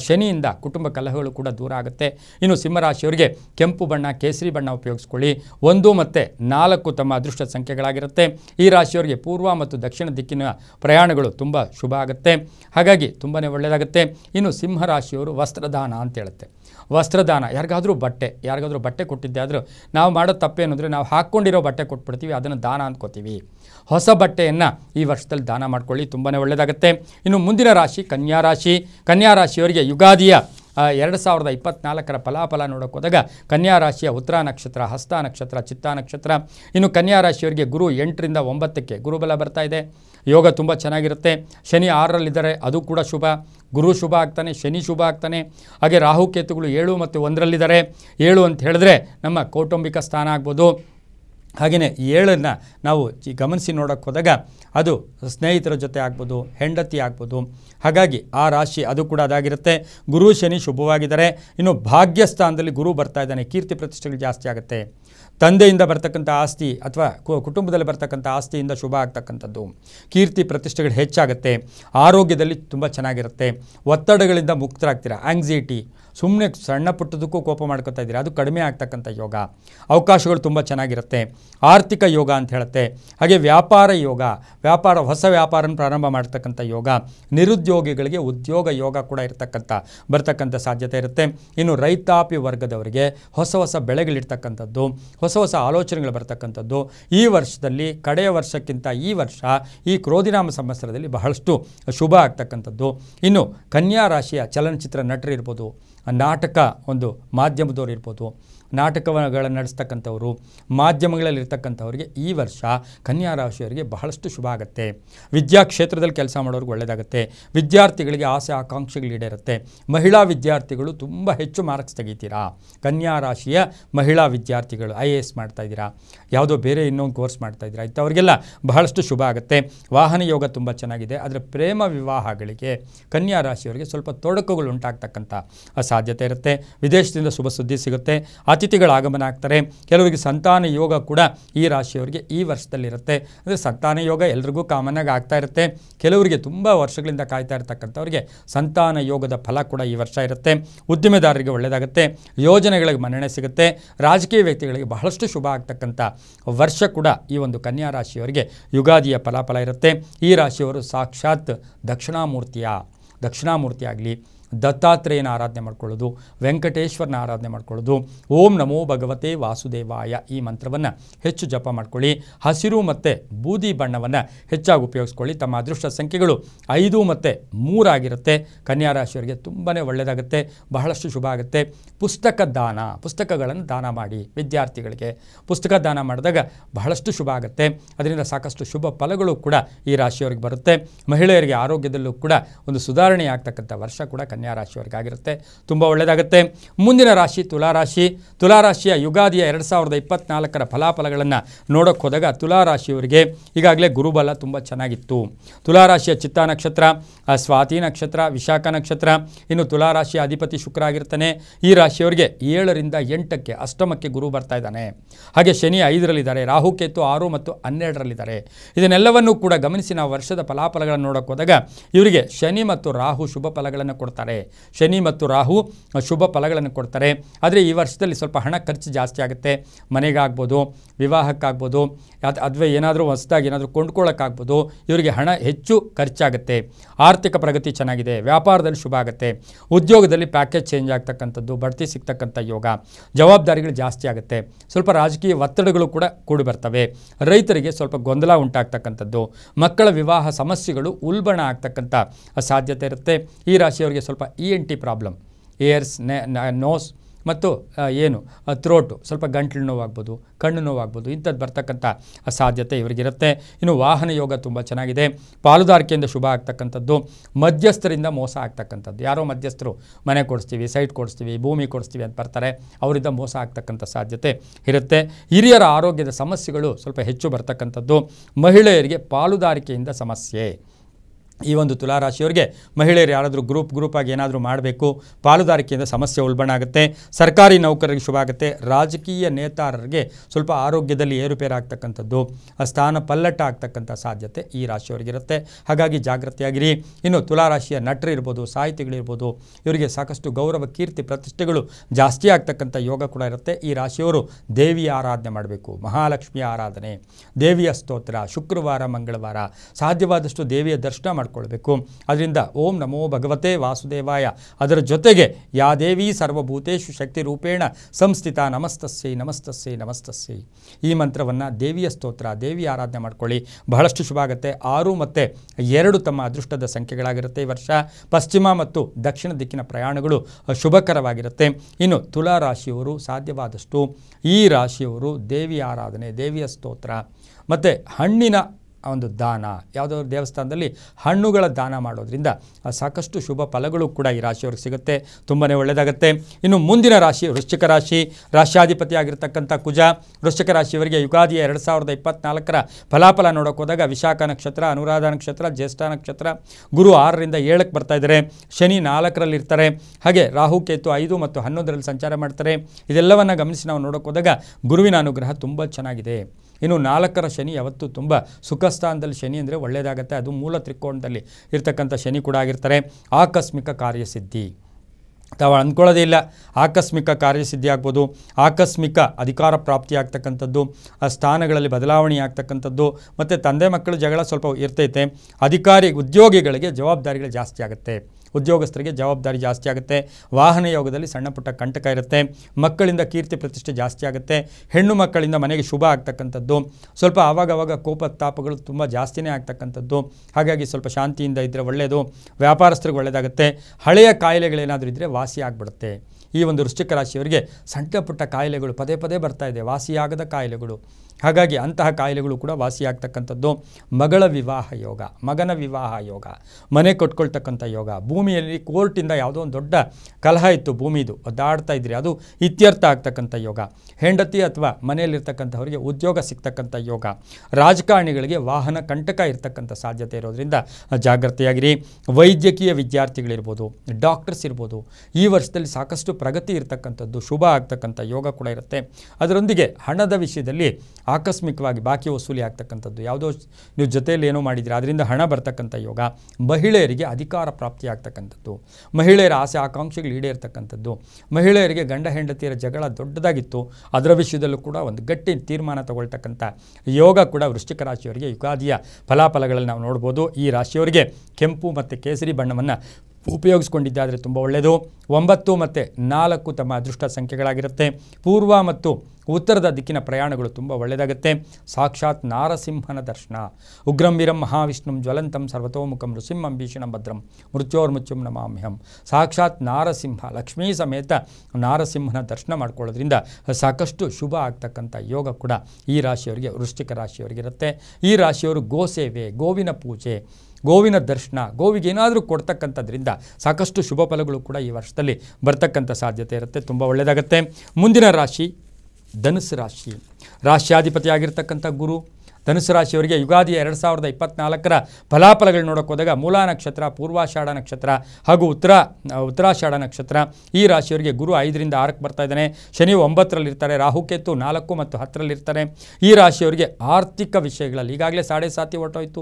ಶನಿಯಿಂದ ಕುಟುಂಬ ಕಲಹಗಳು ಕೂಡ ದೂರ ಆಗುತ್ತೆ ಇನ್ನು ಸಿಂಹರಾಶಿಯವರಿಗೆ ಕೆಂಪು ಬಣ್ಣ ಕೇಸರಿ ಬಣ್ಣ ಉಪಯೋಗಿಸ್ಕೊಳ್ಳಿ ಒಂದು ಮತ್ತು ನಾಲ್ಕು ತಮ್ಮ ಅದೃಷ್ಟ ಸಂಖ್ಯೆಗಳಾಗಿರುತ್ತೆ ಈ ರಾಶಿಯವರಿಗೆ ಪೂರ್ವ ಮತ್ತು ದಕ್ಷಿಣ ದಿಕ್ಕಿನ ಪ್ರಯಾಣಗಳು ತುಂಬ ಶುಭ ಆಗುತ್ತೆ ಹಾಗಾಗಿ ತುಂಬಾ ಒಳ್ಳೆಯದಾಗುತ್ತೆ ಇನ್ನು ಸಿಂಹ ರಾಶಿಯವರು ವಸ್ತ್ರದಾನ ಅಂತ ಹೇಳುತ್ತೆ ವಸ್ತ್ರದಾನ ಯಾರಿಗಾದರೂ ಬಟ್ಟೆ ಯಾರಿಗಾದರೂ ಬಟ್ಟೆ ಕೊಟ್ಟಿದ್ದೆ ಆದರೂ ನಾವು ಮಾಡೋ ತಪ್ಪೇನು ಅಂದರೆ ನಾವು ಹಾಕ್ಕೊಂಡಿರೋ ಬಟ್ಟೆ ಕೊಟ್ಬಿಡ್ತೀವಿ ಅದನ್ನು ದಾನ ಅಂದ್ಕೋತೀವಿ ಹೊಸ ಬಟ್ಟೆಯನ್ನು ಈ ವರ್ಷದಲ್ಲಿ ದಾನ ಮಾಡ್ಕೊಳ್ಳಿ ತುಂಬಾ ಒಳ್ಳೆಯದಾಗುತ್ತೆ ಇನ್ನು ಮುಂದಿನ ರಾಶಿ ಕನ್ಯಾ ರಾಶಿ ಕನ್ಯಾ ರಾಶಿಯವರಿಗೆ ಯುಗಾದಿಯ ಎರಡು ಸಾವಿರದ ಇಪ್ಪತ್ನಾಲ್ಕರ ಫಲಾಫಲ ನೋಡೋಕ್ಕೆ ಹೋದಾಗ ಕನ್ಯಾ ರಾಶಿಯ ಉತ್ತರ ನಕ್ಷತ್ರ ಹಸ್ತ ನಕ್ಷತ್ರ ಚಿತ್ತ ನಕ್ಷತ್ರ ಇನ್ನು ಕನ್ಯಾ ರಾಶಿಯವರಿಗೆ ಗುರು ಎಂಟರಿಂದ ಒಂಬತ್ತಕ್ಕೆ ಗುರುಬಲ ಬರ್ತಾ ಇದೆ ಯೋಗ ತುಂಬ ಚೆನ್ನಾಗಿರುತ್ತೆ ಶನಿ ಆರರಲ್ಲಿದ್ದಾರೆ ಅದು ಕೂಡ ಶುಭ ಗುರು ಶುಭ ಆಗ್ತಾನೆ ಶನಿ ಶುಭ ಆಗ್ತಾನೆ ಹಾಗೆ ರಾಹುಕೇತುಗಳು ಏಳು ಮತ್ತು ಒಂದರಲ್ಲಿದ್ದಾರೆ ಏಳು ಅಂತ ಹೇಳಿದ್ರೆ ನಮ್ಮ ಕೌಟುಂಬಿಕ ಸ್ಥಾನ ಆಗ್ಬೋದು ಹಾಗೆಯೇ ಏಳನ್ನು ನಾವು ಗಮನಿಸಿ ನೋಡೋಕ್ಕೆ ಹೋದಾಗ ಅದು ಸ್ನೇಹಿತರ ಜೊತೆ ಆಗ್ಬೋದು ಹೆಂಡತಿ ಆಗ್ಬೋದು ಹಾಗಾಗಿ ಆ ರಾಶಿ ಅದು ಕೂಡ ಅದಾಗಿರುತ್ತೆ ಗುರು ಶನಿ ಶುಭವಾಗಿದ್ದಾರೆ ಇನ್ನು ಭಾಗ್ಯಸ್ಥಾನದಲ್ಲಿ ಗುರು ಬರ್ತಾ ಇದ್ದಾನೆ ಕೀರ್ತಿ ಪ್ರತಿಷ್ಠೆಗಳು ಜಾಸ್ತಿ ಆಗುತ್ತೆ ತಂದೆಯಿಂದ ಬರ್ತಕ್ಕಂಥ ಆಸ್ತಿ ಅಥವಾ ಕುಟುಂಬದಲ್ಲಿ ಬರ್ತಕ್ಕಂಥ ಆಸ್ತಿಯಿಂದ ಶುಭ ಆಗ್ತಕ್ಕಂಥದ್ದು ಕೀರ್ತಿ ಪ್ರತಿಷ್ಠೆಗಳು ಹೆಚ್ಚಾಗುತ್ತೆ ಆರೋಗ್ಯದಲ್ಲಿ ತುಂಬ ಚೆನ್ನಾಗಿರುತ್ತೆ ಒತ್ತಡಗಳಿಂದ ಮುಕ್ತರಾಗ್ತೀರ ಆಂಗ್ಸೈಟಿ ಸುಮ್ಮನೆ ಸಣ್ಣ ಪುಟ್ಟದಕ್ಕೂ ಕೋಪ ಮಾಡ್ಕೊತಾ ಇದ್ದೀರಾ ಅದು ಕಡಿಮೆ ಆಗ್ತಕ್ಕಂಥ ಯೋಗ ಅವಕಾಶಗಳು ತುಂಬ ಚೆನ್ನಾಗಿರುತ್ತೆ ಆರ್ಥಿಕ ಯೋಗ ಅಂತ ಹೇಳುತ್ತೆ ಹಾಗೆ ವ್ಯಾಪಾರ ಯೋಗ ವ್ಯಾಪಾರ ಹೊಸ ವ್ಯಾಪಾರನ ಪ್ರಾರಂಭ ಮಾಡ್ತಕ್ಕಂಥ ಯೋಗ ನಿರುದ್ಯೋಗಿಗಳಿಗೆ ಉದ್ಯೋಗ ಯೋಗ ಕೂಡ ಇರತಕ್ಕಂಥ ಬರ್ತಕ್ಕಂಥ ಸಾಧ್ಯತೆ ಇರುತ್ತೆ ಇನ್ನು ರೈತಾಪಿ ವರ್ಗದವರಿಗೆ ಹೊಸ ಹೊಸ ಬೆಳೆಗಳಿರ್ತಕ್ಕಂಥದ್ದು ಹೊಸ ಹೊಸ ಆಲೋಚನೆಗಳು ಬರ್ತಕ್ಕಂಥದ್ದು ಈ ವರ್ಷದಲ್ಲಿ ಕಡೆಯ ವರ್ಷಕ್ಕಿಂತ ಈ ವರ್ಷ ಈ ಕ್ರೋಧಿನಾಮ ಸಂವತ್ಸರದಲ್ಲಿ ಬಹಳಷ್ಟು ಶುಭ ಆಗ್ತಕ್ಕಂಥದ್ದು ಇನ್ನು ಕನ್ಯಾ ರಾಶಿಯ ಚಲನಚಿತ್ರ ನಟರಿರ್ಬೋದು ನಾಟಕ ಒಂದು ಮಾಧ್ಯಮದವ್ರು ಇರ್ಬೋದು ನಾಟಕಗಳನ್ನು ನಡೆಸ್ತಕ್ಕಂಥವರು ಮಾಧ್ಯಮಗಳಲ್ಲಿ ಈ ವರ್ಷ ಕನ್ಯಾ ರಾಶಿಯವರಿಗೆ ಬಹಳಷ್ಟು ಶುಭ ಆಗುತ್ತೆ ವಿದ್ಯಾ ಕ್ಷೇತ್ರದಲ್ಲಿ ಕೆಲಸ ಮಾಡೋರಿಗೆ ಒಳ್ಳೆಯದಾಗುತ್ತೆ ವಿದ್ಯಾರ್ಥಿಗಳಿಗೆ ಆಸೆ ಆಕಾಂಕ್ಷೆಗಳು ಈಡೇರುತ್ತೆ ಮಹಿಳಾ ವಿದ್ಯಾರ್ಥಿಗಳು ತುಂಬ ಹೆಚ್ಚು ಮಾರ್ಕ್ಸ್ ತೆಗಿತೀರಾ ಕನ್ಯಾ ರಾಶಿಯ ಮಹಿಳಾ ವಿದ್ಯಾರ್ಥಿಗಳು ಐ ಎ ಎಸ್ ಮಾಡ್ತಾಯಿದ್ದೀರಾ ಯಾವುದೋ ಬೇರೆ ಇನ್ನೊಂದು ಕೋರ್ಸ್ ಮಾಡ್ತಾಯಿದ್ದೀರಾ ಇಂಥವ್ರಿಗೆಲ್ಲ ಬಹಳಷ್ಟು ಶುಭ ಆಗುತ್ತೆ ವಾಹನ ಯೋಗ ತುಂಬ ಚೆನ್ನಾಗಿದೆ ಆದರೆ ಪ್ರೇಮ ವಿವಾಹಗಳಿಗೆ ಕನ್ಯಾ ರಾಶಿಯವರಿಗೆ ಸ್ವಲ್ಪ ತೊಡಕುಗಳು ಉಂಟಾಗ್ತಕ್ಕಂಥ ಸಾಧ್ಯತೆ ಇರುತ್ತೆ ವಿದೇಶದಿಂದ ಶುಭ ಸುದ್ದಿ ಸಿಗುತ್ತೆ ಅತಿಥಿಗಳ ಆಗಮನ ಆಗ್ತಾರೆ ಕೆಲವರಿಗೆ ಸಂತಾನ ಯೋಗ ಕೂಡ ಈ ರಾಶಿಯವರಿಗೆ ಈ ವರ್ಷದಲ್ಲಿರುತ್ತೆ ಅಂದರೆ ಸಂತಾನ ಯೋಗ ಎಲ್ರಿಗೂ ಕಾಮನ್ನಾಗಿ ಆಗ್ತಾ ಇರುತ್ತೆ ಕೆಲವರಿಗೆ ತುಂಬ ವರ್ಷಗಳಿಂದ ಕಾಯ್ತಾ ಇರತಕ್ಕಂಥವ್ರಿಗೆ ಸಂತಾನ ಯೋಗದ ಫಲ ಕೂಡ ಈ ವರ್ಷ ಇರುತ್ತೆ ಉದ್ದಿಮೆದಾರರಿಗೆ ಒಳ್ಳೆಯದಾಗುತ್ತೆ ಯೋಜನೆಗಳಿಗೆ ಮನ್ನಣೆ ಸಿಗುತ್ತೆ ರಾಜಕೀಯ ವ್ಯಕ್ತಿಗಳಿಗೆ ಬಹಳಷ್ಟು ಶುಭ ಆಗ್ತಕ್ಕಂಥ ವರ್ಷ ಕೂಡ ಈ ಒಂದು ಕನ್ಯಾ ರಾಶಿಯವರಿಗೆ ಯುಗಾದಿಯ ಫಲಾಫಲ ಇರುತ್ತೆ ಈ ರಾಶಿಯವರು ಸಾಕ್ಷಾತ್ ದಕ್ಷಿಣಾಮೂರ್ತಿಯ ದಕ್ಷಿಣಾಮೂರ್ತಿಯಾಗಲಿ ದತ್ತಾತ್ರೇಯನ ಆರಾಧನೆ ಮಾಡ್ಕೊಳ್ಳೋದು ವೆಂಕಟೇಶ್ವರನ ಆರಾಧನೆ ಮಾಡ್ಕೊಳ್ಳೋದು ಓಂ ನಮೋ ಭಗವತೆ ವಾಸುದೇವಾಯ ಈ ಮಂತ್ರವನ್ನು ಹೆಚ್ಚು ಜಪ ಮಾಡ್ಕೊಳ್ಳಿ ಹಸಿರು ಮತ್ತು ಬೂದಿ ಬಣ್ಣವನ್ನು ಹೆಚ್ಚಾಗಿ ಉಪಯೋಗಿಸ್ಕೊಳ್ಳಿ ತಮ್ಮ ಅದೃಷ್ಟ ಸಂಖ್ಯೆಗಳು ಐದು ಮತ್ತು ಮೂರಾಗಿರುತ್ತೆ ಕನ್ಯಾ ರಾಶಿಯವರಿಗೆ ತುಂಬಾ ಒಳ್ಳೆಯದಾಗುತ್ತೆ ಬಹಳಷ್ಟು ಶುಭ ಆಗುತ್ತೆ ಪುಸ್ತಕ ದಾನ ಪುಸ್ತಕಗಳನ್ನು ದಾನ ಮಾಡಿ ವಿದ್ಯಾರ್ಥಿಗಳಿಗೆ ಪುಸ್ತಕ ದಾನ ಮಾಡಿದಾಗ ಬಹಳಷ್ಟು ಶುಭ ಆಗುತ್ತೆ ಅದರಿಂದ ಸಾಕಷ್ಟು ಶುಭ ಫಲಗಳು ಕೂಡ ಈ ರಾಶಿಯವರಿಗೆ ಬರುತ್ತೆ ಮಹಿಳೆಯರಿಗೆ ಆರೋಗ್ಯದಲ್ಲೂ ಕೂಡ ಒಂದು ಸುಧಾರಣೆ ಆಗ್ತಕ್ಕಂಥ ವರ್ಷ ಕೂಡ ಕನ್ಯಾ ರಾಶಿಯವರಿಗಾಗಿರುತ್ತೆ ತುಂಬ ಒಳ್ಳೆಯದಾಗುತ್ತೆ ಮುಂದಿನ ರಾಶಿ ತುಲಾರಾಶಿ ತುಲಾರಾಶಿಯ ಯುಗಾದಿಯ ಎರಡು ಸಾವಿರದ ಇಪ್ಪತ್ನಾಲ್ಕರ ಫಲಾಫಲಗಳನ್ನು ನೋಡೋಕ್ಕೆ ಹೋದಾಗ ತುಲಾರಾಶಿಯವರಿಗೆ ಈಗಾಗಲೇ ಗುರುಬಲ ತುಂಬ ಚೆನ್ನಾಗಿತ್ತು ತುಲಾರಾಶಿಯ ಚಿತ್ತ ನಕ್ಷತ್ರ ಸ್ವಾತಿ ನಕ್ಷತ್ರ ವಿಶಾಖ ನಕ್ಷತ್ರ ಇನ್ನು ತುಲಾರಾಶಿಯ ಅಧಿಪತಿ ಶುಕ್ರ ಆಗಿರ್ತಾನೆ ಈ ರಾಶಿಯವರಿಗೆ ಏಳರಿಂದ ಎಂಟಕ್ಕೆ ಅಷ್ಟಮಕ್ಕೆ ಗುರು ಬರ್ತಾ ಇದ್ದಾನೆ ಹಾಗೆ ಶನಿ ಐದರಲ್ಲಿದ್ದಾರೆ ರಾಹುಕೇತು ಆರು ಮತ್ತು ಹನ್ನೆರಡರಲ್ಲಿದ್ದಾರೆ ಇದನ್ನೆಲ್ಲವನ್ನೂ ಕೂಡ ಗಮನಿಸಿ ನಾವು ವರ್ಷದ ಫಲಾಫಲಗಳನ್ನು ಹೋದಾಗ ಇವರಿಗೆ ಶನಿ ಮತ್ತು ರಾಹು ಶುಭ ಫಲಗಳನ್ನು ಕೊಡ್ತಾರೆ ಕೊಡ್ತಾರೆ ಶನಿ ಮತ್ತು ರಾಹು ಶುಭ ಫಲಗಳನ್ನು ಕೊಡ್ತಾರೆ ಆದರೆ ಈ ವರ್ಷದಲ್ಲಿ ಸ್ವಲ್ಪ ಹಣ ಖರ್ಚು ಜಾಸ್ತಿ ಆಗುತ್ತೆ ಮನೆಗಾಗ್ಬೋದು ವಿವಾಹಕ್ಕಾಗ್ಬೋದು ಅಥವಾ ಏನಾದರೂ ಹೊಸದಾಗಿ ಏನಾದರೂ ಕೊಂಡ್ಕೊಳ್ಳೋಕ್ಕಾಗ್ಬೋದು ಇವರಿಗೆ ಹಣ ಹೆಚ್ಚು ಖರ್ಚಾಗುತ್ತೆ ಆರ್ಥಿಕ ಪ್ರಗತಿ ಚೆನ್ನಾಗಿದೆ ವ್ಯಾಪಾರದಲ್ಲಿ ಶುಭ ಆಗುತ್ತೆ ಉದ್ಯೋಗದಲ್ಲಿ ಪ್ಯಾಕೇಜ್ ಚೇಂಜ್ ಆಗ್ತಕ್ಕಂಥದ್ದು ಬಡ್ತಿ ಸಿಗ್ತಕ್ಕಂಥ ಯೋಗ ಜವಾಬ್ದಾರಿಗಳು ಜಾಸ್ತಿ ಆಗುತ್ತೆ ಸ್ವಲ್ಪ ರಾಜಕೀಯ ಒತ್ತಡಗಳು ಕೂಡ ಕೂಡಿ ಬರ್ತವೆ ರೈತರಿಗೆ ಸ್ವಲ್ಪ ಗೊಂದಲ ಉಂಟಾಗ್ತಕ್ಕಂಥದ್ದು ಮಕ್ಕಳ ವಿವಾಹ ಸಮಸ್ಯೆಗಳು ಉಲ್ಬಣ ಆಗ್ತಕ್ಕಂಥ ಸಾಧ್ಯತೆ ಇರುತ್ತೆ ಈ ರಾಶಿಯವರಿಗೆ ಸ್ವಲ್ಪ E N T problem ears ನೆ ನೋಸ್ ಮತ್ತು ಏನು ಥ್ರೋಟು ಸ್ವಲ್ಪ ಗಂಟ್ಲು ನೋವಾಗ್ಬೋದು ಕಣ್ಣು ನೋವಾಗ್ಬೋದು ಇಂಥದ್ದು ಬರ್ತಕ್ಕಂಥ ಸಾಧ್ಯತೆ ಇವರಿಗಿರುತ್ತೆ ಇನ್ನು ವಾಹನ ಯೋಗ ತುಂಬ ಚೆನ್ನಾಗಿದೆ ಪಾಲುದಾರಿಕೆಯಿಂದ ಶುಭ ಆಗ್ತಕ್ಕಂಥದ್ದು ಮಧ್ಯಸ್ಥರಿಂದ ಮೋಸ ಆಗ್ತಕ್ಕಂಥದ್ದು ಯಾರೋ ಮಧ್ಯಸ್ಥರು ಮನೆ ಕೊಡಿಸ್ತೀವಿ ಸೈಟ್ ಕೊಡಿಸ್ತೀವಿ ಭೂಮಿ ಕೊಡಿಸ್ತೀವಿ ಅಂತ ಬರ್ತಾರೆ ಅವರಿಂದ ಮೋಸ ಆಗ್ತಕ್ಕಂಥ ಸಾಧ್ಯತೆ ಇರುತ್ತೆ ಹಿರಿಯರ ಆರೋಗ್ಯದ ಸಮಸ್ಯೆಗಳು ಸ್ವಲ್ಪ ಹೆಚ್ಚು ಬರ್ತಕ್ಕಂಥದ್ದು ಮಹಿಳೆಯರಿಗೆ ಪಾಲುದಾರಿಕೆಯಿಂದ ಸಮಸ್ಯೆ ಈ ಒಂದು ತುಲಾರಾಶಿಯವರಿಗೆ ಮಹಿಳೆಯರು ಯಾರಾದರೂ ಗ್ರೂಪ್ ಗ್ರೂಪಾಗಿ ಏನಾದರೂ ಮಾಡಬೇಕು ಪಾಲುದಾರಿಕೆಯಿಂದ ಸಮಸ್ಯೆ ಆಗುತ್ತೆ ಸರ್ಕಾರಿ ನೌಕರರಿಗೆ ಶುಭ ಆಗುತ್ತೆ ರಾಜಕೀಯ ನೇತಾರರಿಗೆ ಸ್ವಲ್ಪ ಆರೋಗ್ಯದಲ್ಲಿ ಏರುಪೇರಾಗ್ತಕ್ಕಂಥದ್ದು ಸ್ಥಾನ ಪಲ್ಲಟ ಆಗ್ತಕ್ಕಂಥ ಸಾಧ್ಯತೆ ಈ ರಾಶಿಯವರಿಗಿರುತ್ತೆ ಹಾಗಾಗಿ ಜಾಗೃತಿಯಾಗಿರಿ ಇನ್ನು ತುಲಾರಾಶಿಯ ನಟರು ಇರ್ಬೋದು ಸಾಹಿತಿಗಳಿರ್ಬೋದು ಇವರಿಗೆ ಸಾಕಷ್ಟು ಗೌರವ ಕೀರ್ತಿ ಪ್ರತಿಷ್ಠೆಗಳು ಜಾಸ್ತಿ ಆಗ್ತಕ್ಕಂಥ ಯೋಗ ಕೂಡ ಇರುತ್ತೆ ಈ ರಾಶಿಯವರು ದೇವಿಯ ಆರಾಧನೆ ಮಾಡಬೇಕು ಮಹಾಲಕ್ಷ್ಮಿಯ ಆರಾಧನೆ ದೇವಿಯ ಸ್ತೋತ್ರ ಶುಕ್ರವಾರ ಮಂಗಳವಾರ ಸಾಧ್ಯವಾದಷ್ಟು ದೇವಿಯ ದರ್ಶನ ಮಾಡಿಕೊಳ್ಬೇಕು ಅದರಿಂದ ಓಂ ನಮೋ ಭಗವತೆ ವಾಸುದೇವಾಯ ಅದರ ಜೊತೆಗೆ ಯಾದೇವಿ ಸರ್ವಭೂತೇಶು ಶಕ್ತಿ ರೂಪೇಣ ಸಂಸ್ಥಿತ ನಮಸ್ತಸ್ಸೈ ನಮಸ್ತಸ್ಸೈ ನಮಸ್ತಸ್ಸೈ ಈ ಮಂತ್ರವನ್ನು ದೇವಿಯ ಸ್ತೋತ್ರ ದೇವಿ ಆರಾಧನೆ ಮಾಡ್ಕೊಳ್ಳಿ ಬಹಳಷ್ಟು ಶುಭ ಆಗುತ್ತೆ ಆರು ಮತ್ತು ಎರಡು ತಮ್ಮ ಅದೃಷ್ಟದ ಸಂಖ್ಯೆಗಳಾಗಿರುತ್ತೆ ಈ ವರ್ಷ ಪಶ್ಚಿಮ ಮತ್ತು ದಕ್ಷಿಣ ದಿಕ್ಕಿನ ಪ್ರಯಾಣಗಳು ಶುಭಕರವಾಗಿರುತ್ತೆ ಇನ್ನು ತುಲಾ ರಾಶಿಯವರು ಸಾಧ್ಯವಾದಷ್ಟು ಈ ರಾಶಿಯವರು ದೇವಿ ಆರಾಧನೆ ದೇವಿಯ ಸ್ತೋತ್ರ ಮತ್ತು ಹಣ್ಣಿನ ಒಂದು ದಾನ ಯಾವುದೋ ದೇವಸ್ಥಾನದಲ್ಲಿ ಹಣ್ಣುಗಳ ದಾನ ಮಾಡೋದ್ರಿಂದ ಸಾಕಷ್ಟು ಶುಭ ಫಲಗಳು ಕೂಡ ಈ ರಾಶಿಯವ್ರಿಗೆ ಸಿಗುತ್ತೆ ತುಂಬಾ ಒಳ್ಳೆಯದಾಗುತ್ತೆ ಇನ್ನು ಮುಂದಿನ ರಾಶಿ ವೃಶ್ಚಿಕ ರಾಶಿ ರಾಶ್ಯಾಧಿಪತಿ ಆಗಿರ್ತಕ್ಕಂಥ ಕುಜ ವೃಶ್ಚಿಕ ರಾಶಿಯವರಿಗೆ ಯುಗಾದಿಯ ಎರಡು ಸಾವಿರದ ಇಪ್ಪತ್ತ್ನಾಲ್ಕರ ಫಲಾಫಲ ನೋಡೋಕೆ ಹೋದಾಗ ವಿಶಾಖ ನಕ್ಷತ್ರ ಅನುರಾಧ ನಕ್ಷತ್ರ ಜ್ಯೇಷ್ಠ ನಕ್ಷತ್ರ ಗುರು ಆರರಿಂದ ಏಳಕ್ಕೆ ಬರ್ತಾ ಇದ್ದಾರೆ ಶನಿ ನಾಲ್ಕರಲ್ಲಿ ಇರ್ತಾರೆ ಹಾಗೆ ರಾಹು ಕೇತು ಐದು ಮತ್ತು ಹನ್ನೊಂದರಲ್ಲಿ ಸಂಚಾರ ಮಾಡ್ತಾರೆ ಇದೆಲ್ಲವನ್ನು ಗಮನಿಸಿ ನಾವು ನೋಡೋಕೆ ಹೋದಾಗ ಗುರುವಿನ ಅನುಗ್ರಹ ತುಂಬ ಚೆನ್ನಾಗಿದೆ ಇನ್ನು ನಾಲ್ಕರ ಶನಿ ಯಾವತ್ತು ತುಂಬ ಸುಖಸ್ಥಾನದಲ್ಲಿ ಶನಿ ಅಂದರೆ ಒಳ್ಳೆಯದಾಗತ್ತೆ ಅದು ಮೂಲ ತ್ರಿಕೋಣದಲ್ಲಿ ಇರ್ತಕ್ಕಂಥ ಶನಿ ಕೂಡ ಆಗಿರ್ತಾರೆ ಆಕಸ್ಮಿಕ ಕಾರ್ಯಸಿದ್ಧಿ ತಾವು ಅಂದ್ಕೊಳ್ಳೋದೇ ಇಲ್ಲ ಆಕಸ್ಮಿಕ ಕಾರ್ಯಸಿದ್ಧಿ ಆಗ್ಬೋದು ಆಕಸ್ಮಿಕ ಅಧಿಕಾರ ಪ್ರಾಪ್ತಿ ಆಗ್ತಕ್ಕಂಥದ್ದು ಆ ಸ್ಥಾನಗಳಲ್ಲಿ ಬದಲಾವಣೆ ಆಗ್ತಕ್ಕಂಥದ್ದು ಮತ್ತು ತಂದೆ ಮಕ್ಕಳು ಜಗಳ ಸ್ವಲ್ಪ ಇರ್ತೈತೆ ಅಧಿಕಾರಿ ಉದ್ಯೋಗಿಗಳಿಗೆ ಜವಾಬ್ದಾರಿಗಳು ಜಾಸ್ತಿ ಆಗುತ್ತೆ ಉದ್ಯೋಗಸ್ಥರಿಗೆ ಜವಾಬ್ದಾರಿ ಜಾಸ್ತಿ ಆಗುತ್ತೆ ವಾಹನ ಯೋಗದಲ್ಲಿ ಸಣ್ಣ ಪುಟ್ಟ ಕಂಟಕ ಇರುತ್ತೆ ಮಕ್ಕಳಿಂದ ಕೀರ್ತಿ ಪ್ರತಿಷ್ಠೆ ಜಾಸ್ತಿ ಆಗುತ್ತೆ ಹೆಣ್ಣು ಮಕ್ಕಳಿಂದ ಮನೆಗೆ ಶುಭ ಆಗ್ತಕ್ಕಂಥದ್ದು ಸ್ವಲ್ಪ ಆವಾಗವಾಗ ಕೋಪ ತಾಪಗಳು ತುಂಬ ಜಾಸ್ತಿನೇ ಆಗ್ತಕ್ಕಂಥದ್ದು ಹಾಗಾಗಿ ಸ್ವಲ್ಪ ಶಾಂತಿಯಿಂದ ಇದ್ದರೆ ಒಳ್ಳೆಯದು ವ್ಯಾಪಾರಸ್ಥರಿಗೆ ಒಳ್ಳೆಯದಾಗುತ್ತೆ ಹಳೆಯ ಕಾಯಿಲೆಗಳೇನಾದರೂ ಇದ್ದರೆ ವಾಸಿ ಆಗಿಬಿಡುತ್ತೆ ಈ ಒಂದು ವೃಶ್ಚಿಕ ರಾಶಿಯವರಿಗೆ ಸಣ್ಣ ಪುಟ್ಟ ಕಾಯಿಲೆಗಳು ಪದೇ ಪದೇ ಬರ್ತಾ ಇದೆ ವಾಸಿಯಾಗದ ಕಾಯಿಲೆಗಳು ಹಾಗಾಗಿ ಅಂತಹ ಕಾಯಿಲೆಗಳು ಕೂಡ ವಾಸಿಯಾಗ್ತಕ್ಕಂಥದ್ದು ಮಗಳ ವಿವಾಹ ಯೋಗ ಮಗನ ವಿವಾಹ ಯೋಗ ಮನೆ ಕೊಟ್ಕೊಳ್ತಕ್ಕಂಥ ಯೋಗ ಭೂಮಿಯಲ್ಲಿ ಕೋರ್ಟಿಂದ ಯಾವುದೋ ಒಂದು ದೊಡ್ಡ ಕಲಹ ಇತ್ತು ಭೂಮಿದು ಅದಾಡ್ತಾ ಇದ್ರಿ ಅದು ಇತ್ಯರ್ಥ ಆಗ್ತಕ್ಕಂಥ ಯೋಗ ಹೆಂಡತಿ ಅಥವಾ ಮನೆಯಲ್ಲಿರ್ತಕ್ಕಂಥವರಿಗೆ ಉದ್ಯೋಗ ಸಿಗ್ತಕ್ಕಂಥ ಯೋಗ ರಾಜಕಾರಣಿಗಳಿಗೆ ವಾಹನ ಕಂಟಕ ಇರ್ತಕ್ಕಂಥ ಸಾಧ್ಯತೆ ಇರೋದರಿಂದ ಜಾಗ್ರತೆಯಾಗಿರಿ ವೈದ್ಯಕೀಯ ವಿದ್ಯಾರ್ಥಿಗಳಿರ್ಬೋದು ಡಾಕ್ಟರ್ಸ್ ಇರ್ಬೋದು ಈ ವರ್ಷದಲ್ಲಿ ಸಾಕಷ್ಟು ಪ್ರಗತಿ ಇರತಕ್ಕಂಥದ್ದು ಶುಭ ಆಗ್ತಕ್ಕಂಥ ಯೋಗ ಕೂಡ ಇರುತ್ತೆ ಅದರೊಂದಿಗೆ ಹಣದ ವಿಷಯದಲ್ಲಿ ಆಕಸ್ಮಿಕವಾಗಿ ಬಾಕಿ ವಸೂಲಿ ಆಗ್ತಕ್ಕಂಥದ್ದು ಯಾವುದೋ ನೀವು ಜೊತೆಯಲ್ಲಿ ಏನೋ ಮಾಡಿದರೆ ಅದರಿಂದ ಹಣ ಬರ್ತಕ್ಕಂಥ ಯೋಗ ಮಹಿಳೆಯರಿಗೆ ಅಧಿಕಾರ ಪ್ರಾಪ್ತಿಯಾಗ್ತಕ್ಕಂಥದ್ದು ಮಹಿಳೆಯರ ಆಸೆ ಆಕಾಂಕ್ಷೆಗಳು ಈಡೇರ್ತಕ್ಕಂಥದ್ದು ಮಹಿಳೆಯರಿಗೆ ಗಂಡ ಹೆಂಡತಿಯರ ಜಗಳ ದೊಡ್ಡದಾಗಿತ್ತು ಅದರ ವಿಷಯದಲ್ಲೂ ಕೂಡ ಒಂದು ಗಟ್ಟಿ ತೀರ್ಮಾನ ತಗೊಳ್ತಕ್ಕಂಥ ಯೋಗ ಕೂಡ ವೃಶ್ಚಿಕ ರಾಶಿಯವರಿಗೆ ಯುಗಾದಿಯ ಫಲಾಫಲಗಳನ್ನು ನಾವು ನೋಡ್ಬೋದು ಈ ರಾಶಿಯವರಿಗೆ ಕೆಂಪು ಮತ್ತು ಕೇಸರಿ ಬಣ್ಣವನ್ನು ಉಪಯೋಗಿಸ್ಕೊಂಡಿದ್ದಾದರೆ ತುಂಬ ಒಳ್ಳೆಯದು ಒಂಬತ್ತು ಮತ್ತು ನಾಲ್ಕು ತಮ್ಮ ಅದೃಷ್ಟ ಸಂಖ್ಯೆಗಳಾಗಿರುತ್ತೆ ಪೂರ್ವ ಮತ್ತು ಉತ್ತರದ ದಿಕ್ಕಿನ ಪ್ರಯಾಣಗಳು ತುಂಬ ಒಳ್ಳೆಯದಾಗುತ್ತೆ ಸಾಕ್ಷಾತ್ ನಾರಸಿಂಹನ ದರ್ಶನ ಉಗ್ರಂ ವೀರಂ ಮಹಾವಿಷ್ಣುಂ ಜ್ವಲಂತಂ ಸರ್ವತೋಮುಖಂ ನೃಸಿಂಹಂ ಭೀಷಣಂ ಭದ್ರಂ ಮೃತ್ಯೋರ್ಮೃತ್ಯುಂ ನಮಾಮ್ಯಂ ಸಾಕ್ಷಾತ್ ನಾರಸಿಂಹ ಲಕ್ಷ್ಮೀ ಸಮೇತ ನಾರಸಿಂಹನ ದರ್ಶನ ಮಾಡ್ಕೊಳ್ಳೋದ್ರಿಂದ ಸಾಕಷ್ಟು ಶುಭ ಆಗ್ತಕ್ಕಂಥ ಯೋಗ ಕೂಡ ಈ ರಾಶಿಯವರಿಗೆ ವೃಶ್ಚಿಕ ರಾಶಿಯವರಿಗಿರುತ್ತೆ ಈ ರಾಶಿಯವರು ಗೋಸೇವೆ ಗೋವಿನ ಪೂಜೆ ಗೋವಿನ ದರ್ಶನ ಗೋವಿಗೆ ಏನಾದರೂ ಕೊಡ್ತಕ್ಕಂಥದ್ರಿಂದ ಸಾಕಷ್ಟು ಶುಭ ಫಲಗಳು ಕೂಡ ಈ ವರ್ಷದಲ್ಲಿ ಬರ್ತಕ್ಕಂಥ ಸಾಧ್ಯತೆ ಇರುತ್ತೆ ತುಂಬ ಒಳ್ಳೆಯದಾಗತ್ತೆ ಮುಂದಿನ ರಾಶಿ ಧನುಸ್ ರಾಶಿ ರಾಶ್ಯಾಧಿಪತಿಯಾಗಿರ್ತಕ್ಕಂಥ ಗುರು ಧನುಸು ರಾಶಿಯವರಿಗೆ ಯುಗಾದಿ ಎರಡು ಸಾವಿರದ ಇಪ್ಪತ್ನಾಲ್ಕರ ಫಲಾಫಲಗಳು ಹೋದಾಗ ಮೂಲಾ ನಕ್ಷತ್ರ ಪೂರ್ವಾಷಾಢ ನಕ್ಷತ್ರ ಹಾಗೂ ಉತ್ತರ ಉತ್ತರಾಷಾಢ ನಕ್ಷತ್ರ ಈ ರಾಶಿಯವರಿಗೆ ಗುರು ಐದರಿಂದ ಆರಕ್ಕೆ ಬರ್ತಾ ಇದ್ದಾನೆ ಶನಿ ಒಂಬತ್ತರಲ್ಲಿರ್ತಾರೆ ರಾಹುಕೇತು ನಾಲ್ಕು ಮತ್ತು ಇರ್ತಾರೆ ಈ ರಾಶಿಯವರಿಗೆ ಆರ್ಥಿಕ ವಿಷಯಗಳಲ್ಲಿ ಈಗಾಗಲೇ ಸಾಡೆ ಸಾತಿ ಹೊಟ್ಟೋಯ್ತು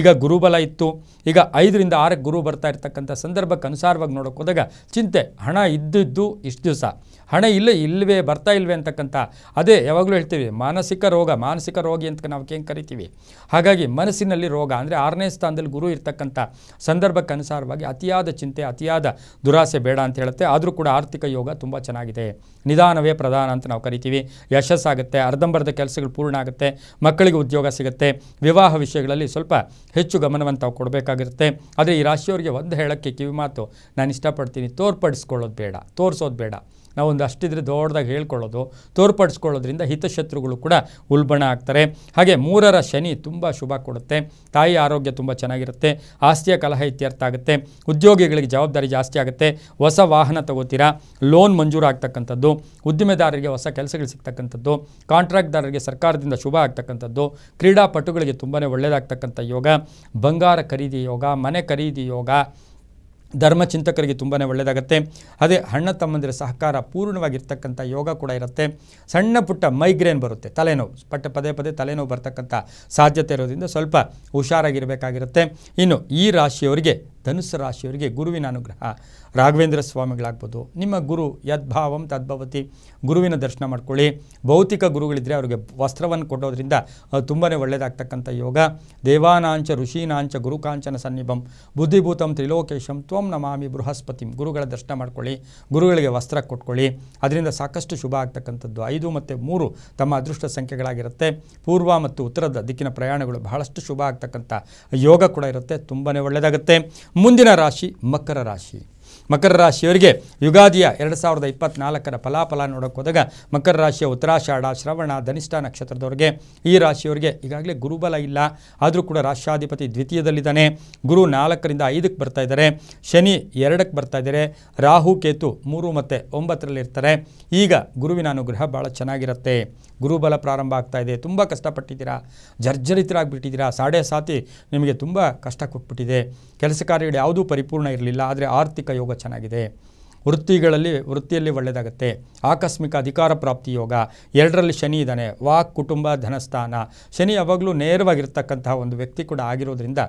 ಈಗ ಗುರುಬಲ ಇತ್ತು ಈಗ ಐದರಿಂದ ಆರಕ್ಕೆ ಗುರು ಬರ್ತಾ ಇರ್ತಕ್ಕಂಥ ಸಂದರ್ಭಕ್ಕೆ ಅನುಸಾರವಾಗಿ ಹೋದಾಗ ಚಿಂತೆ ಹಣ ಇದ್ದಿದ್ದು ಇಷ್ಟು ದಿವಸ ಹಣ ಇಲ್ಲ ಇಲ್ಲವೇ ಬರ್ತಾ ಇಲ್ವೇ ಅಂತಕ್ಕಂಥ ಅದೇ ಯಾವಾಗಲೂ ಹೇಳ್ತೀವಿ ಮಾನಸಿಕ ರೋಗ ಮಾನಸಿಕ ರೋಗಿ ಅಂತ ನಾವು ಏನು ಕರಿತೀವಿ ಹಾಗಾಗಿ ಮನಸ್ಸಿನಲ್ಲಿ ರೋಗ ಅಂದರೆ ಆರನೇ ಸ್ಥಾನದಲ್ಲಿ ಗುರು ಇರ್ತಕ್ಕಂಥ ಅನುಸಾರವಾಗಿ ಅತಿಯಾದ ಚಿಂತೆ ಅತಿಯಾದ ದುರಾಸೆ ಬೇಡ ಅಂತ ಹೇಳುತ್ತೆ ಆದರೂ ಕೂಡ ಆರ್ಥಿಕ ಯೋಗ ತುಂಬ ಚೆನ್ನಾಗಿದೆ ನಿಧಾನವೇ ಪ್ರಧಾನ ಅಂತ ನಾವು ಕರಿತೀವಿ ಯಶಸ್ಸಾಗುತ್ತೆ ಅರ್ಧಂಬರ್ಧ ಕೆಲಸಗಳು ಪೂರ್ಣ ಆಗುತ್ತೆ ಮಕ್ಕಳಿಗೆ ಉದ್ಯೋಗ ಸಿಗುತ್ತೆ ವಿವಾಹ ವಿಷಯಗಳಲ್ಲಿ ಸ್ವಲ್ಪ ಹೆಚ್ಚು ಗಮನವನ್ನು ತಾವು ಕೊಡಬೇಕಾಗಿರುತ್ತೆ ಆದರೆ ಈ ರಾಶಿಯವರಿಗೆ ಒಂದು ಹೇಳೋಕ್ಕೆ ಕಿವಿ ಮಾತು ನಾನು ಇಷ್ಟಪಡ್ತೀನಿ ತೋರ್ಪಡಿಸ್ಕೊಳ್ಳೋದು ಬೇಡ ತೋರಿಸೋದು ಬೇಡ ನಾವೊಂದು ಅಷ್ಟಿದ್ರೆ ದೊಡ್ಡದಾಗಿ ಹೇಳ್ಕೊಳ್ಳೋದು ತೋರ್ಪಡಿಸ್ಕೊಳ್ಳೋದ್ರಿಂದ ಹಿತಶತ್ರುಗಳು ಕೂಡ ಉಲ್ಬಣ ಆಗ್ತಾರೆ ಹಾಗೆ ಮೂರರ ಶನಿ ತುಂಬ ಶುಭ ಕೊಡುತ್ತೆ ತಾಯಿ ಆರೋಗ್ಯ ತುಂಬ ಚೆನ್ನಾಗಿರುತ್ತೆ ಆಸ್ತಿಯ ಕಲಹ ಇತ್ಯರ್ಥ ಆಗುತ್ತೆ ಉದ್ಯೋಗಿಗಳಿಗೆ ಜವಾಬ್ದಾರಿ ಜಾಸ್ತಿ ಆಗುತ್ತೆ ಹೊಸ ವಾಹನ ತಗೋತೀರಾ ಲೋನ್ ಮಂಜೂರಾಗ್ತಕ್ಕಂಥದ್ದು ಉದ್ದಿಮೆದಾರರಿಗೆ ಹೊಸ ಕೆಲಸಗಳು ಸಿಗ್ತಕ್ಕಂಥದ್ದು ಕಾಂಟ್ರಾಕ್ಟ್ದಾರರಿಗೆ ಸರ್ಕಾರದಿಂದ ಶುಭ ಆಗ್ತಕ್ಕಂಥದ್ದು ಕ್ರೀಡಾಪಟುಗಳಿಗೆ ತುಂಬಾ ಒಳ್ಳೆಯದಾಗ್ತಕ್ಕಂಥ ಯೋಗ ಬಂಗಾರ ಖರೀದಿ ಯೋಗ ಮನೆ ಖರೀದಿ ಯೋಗ ಧರ್ಮಚಿಂತಕರಿಗೆ ತುಂಬಾ ಒಳ್ಳೆಯದಾಗುತ್ತೆ ಅದೇ ಹಣ್ಣ ತಮ್ಮಂದಿರ ಸಹಕಾರ ಪೂರ್ಣವಾಗಿರ್ತಕ್ಕಂಥ ಯೋಗ ಕೂಡ ಇರುತ್ತೆ ಸಣ್ಣ ಪುಟ್ಟ ಮೈಗ್ರೇನ್ ಬರುತ್ತೆ ತಲೆನೋವು ಪಟ್ಟ ಪದೇ ಪದೇ ತಲೆನೋವು ಬರ್ತಕ್ಕಂಥ ಸಾಧ್ಯತೆ ಇರೋದ್ರಿಂದ ಸ್ವಲ್ಪ ಹುಷಾರಾಗಿರಬೇಕಾಗಿರುತ್ತೆ ಇನ್ನು ಈ ರಾಶಿಯವರಿಗೆ ಧನುಸ್ಸು ರಾಶಿಯವರಿಗೆ ಗುರುವಿನ ಅನುಗ್ರಹ ರಾಘವೇಂದ್ರ ಸ್ವಾಮಿಗಳಾಗ್ಬೋದು ನಿಮ್ಮ ಗುರು ಯದ್ಭಾವಂ ತದ್ಭವತಿ ಗುರುವಿನ ದರ್ಶನ ಮಾಡ್ಕೊಳ್ಳಿ ಭೌತಿಕ ಗುರುಗಳಿದ್ದರೆ ಅವರಿಗೆ ವಸ್ತ್ರವನ್ನು ಕೊಡೋದ್ರಿಂದ ತುಂಬನೇ ಒಳ್ಳೆಯದಾಗ್ತಕ್ಕಂಥ ಯೋಗ ದೇವಾನಾಂಚ ಋಷೀನಾಂಚ ಗುರುಕಾಂಚನ ಸನ್ನಿಭಂ ಬುದ್ಧಿಭೂತಂ ತ್ರಿಲೋಕೇಶಂ ತ್ವಂ ನಮಾಮಿ ಬೃಹಸ್ಪತಿಂ ಗುರುಗಳ ದರ್ಶನ ಮಾಡ್ಕೊಳ್ಳಿ ಗುರುಗಳಿಗೆ ವಸ್ತ್ರ ಕೊಟ್ಕೊಳ್ಳಿ ಅದರಿಂದ ಸಾಕಷ್ಟು ಶುಭ ಆಗ್ತಕ್ಕಂಥದ್ದು ಐದು ಮತ್ತು ಮೂರು ತಮ್ಮ ಅದೃಷ್ಟ ಸಂಖ್ಯೆಗಳಾಗಿರುತ್ತೆ ಪೂರ್ವ ಮತ್ತು ಉತ್ತರದ ದಿಕ್ಕಿನ ಪ್ರಯಾಣಗಳು ಬಹಳಷ್ಟು ಶುಭ ಆಗ್ತಕ್ಕಂಥ ಯೋಗ ಕೂಡ ಇರುತ್ತೆ ತುಂಬನೇ ಒಳ್ಳೆಯದಾಗುತ್ತೆ ಮುಂದಿನ ರಾಶಿ ಮಕರ ರಾಶಿ ಮಕರ ರಾಶಿಯವರಿಗೆ ಯುಗಾದಿಯ ಎರಡು ಸಾವಿರದ ಇಪ್ಪತ್ನಾಲ್ಕರ ಫಲಾಫಲ ಹೋದಾಗ ಮಕರ ರಾಶಿಯ ಉತ್ತರಾಷಾಢ ಶ್ರವಣ ಧನಿಷ್ಠ ನಕ್ಷತ್ರದವರಿಗೆ ಈ ರಾಶಿಯವರಿಗೆ ಈಗಾಗಲೇ ಗುರುಬಲ ಇಲ್ಲ ಆದರೂ ಕೂಡ ರಾಷ್ಟ್ರಾಧಿಪತಿ ದ್ವಿತೀಯದಲ್ಲಿದ್ದಾನೆ ಗುರು ನಾಲ್ಕರಿಂದ ಐದಕ್ಕೆ ಬರ್ತಾ ಇದ್ದಾರೆ ಶನಿ ಎರಡಕ್ಕೆ ಬರ್ತಾ ಇದ್ದಾರೆ ರಾಹು ಕೇತು ಮೂರು ಮತ್ತು ಒಂಬತ್ತರಲ್ಲಿರ್ತಾರೆ ಈಗ ಗುರುವಿನ ಅನುಗ್ರಹ ಭಾಳ ಚೆನ್ನಾಗಿರುತ್ತೆ ಗುರುಬಲ ಪ್ರಾರಂಭ ಆಗ್ತಾ ಇದೆ ತುಂಬ ಕಷ್ಟಪಟ್ಟಿದ್ದೀರಾ ಜರ್ಜರಿತರಾಗಿಬಿಟ್ಟಿದ್ದೀರಾ ಸಾಡೆ ಸಾತಿ ನಿಮಗೆ ತುಂಬ ಕಷ್ಟ ಕೊಟ್ಬಿಟ್ಟಿದೆ ಕೆಲಸ ಕಾರ್ಯಗಳು ಯಾವುದೂ ಪರಿಪೂರ್ಣ ಇರಲಿಲ್ಲ ಆದರೆ ಆರ್ಥಿಕ ಯೋಗ ಚೆನ್ನಾಗಿದೆ ವೃತ್ತಿಗಳಲ್ಲಿ ವೃತ್ತಿಯಲ್ಲಿ ಒಳ್ಳೆಯದಾಗುತ್ತೆ ಆಕಸ್ಮಿಕ ಅಧಿಕಾರ ಪ್ರಾಪ್ತಿ ಯೋಗ ಎರಡರಲ್ಲಿ ಶನಿ ಇದ್ದಾನೆ ವಾಕ್ ಕುಟುಂಬ ಧನಸ್ಥಾನ ಶನಿ ಯಾವಾಗಲೂ ನೇರವಾಗಿರ್ತಕ್ಕಂತಹ ಒಂದು ವ್ಯಕ್ತಿ ಕೂಡ ಆಗಿರೋದ್ರಿಂದ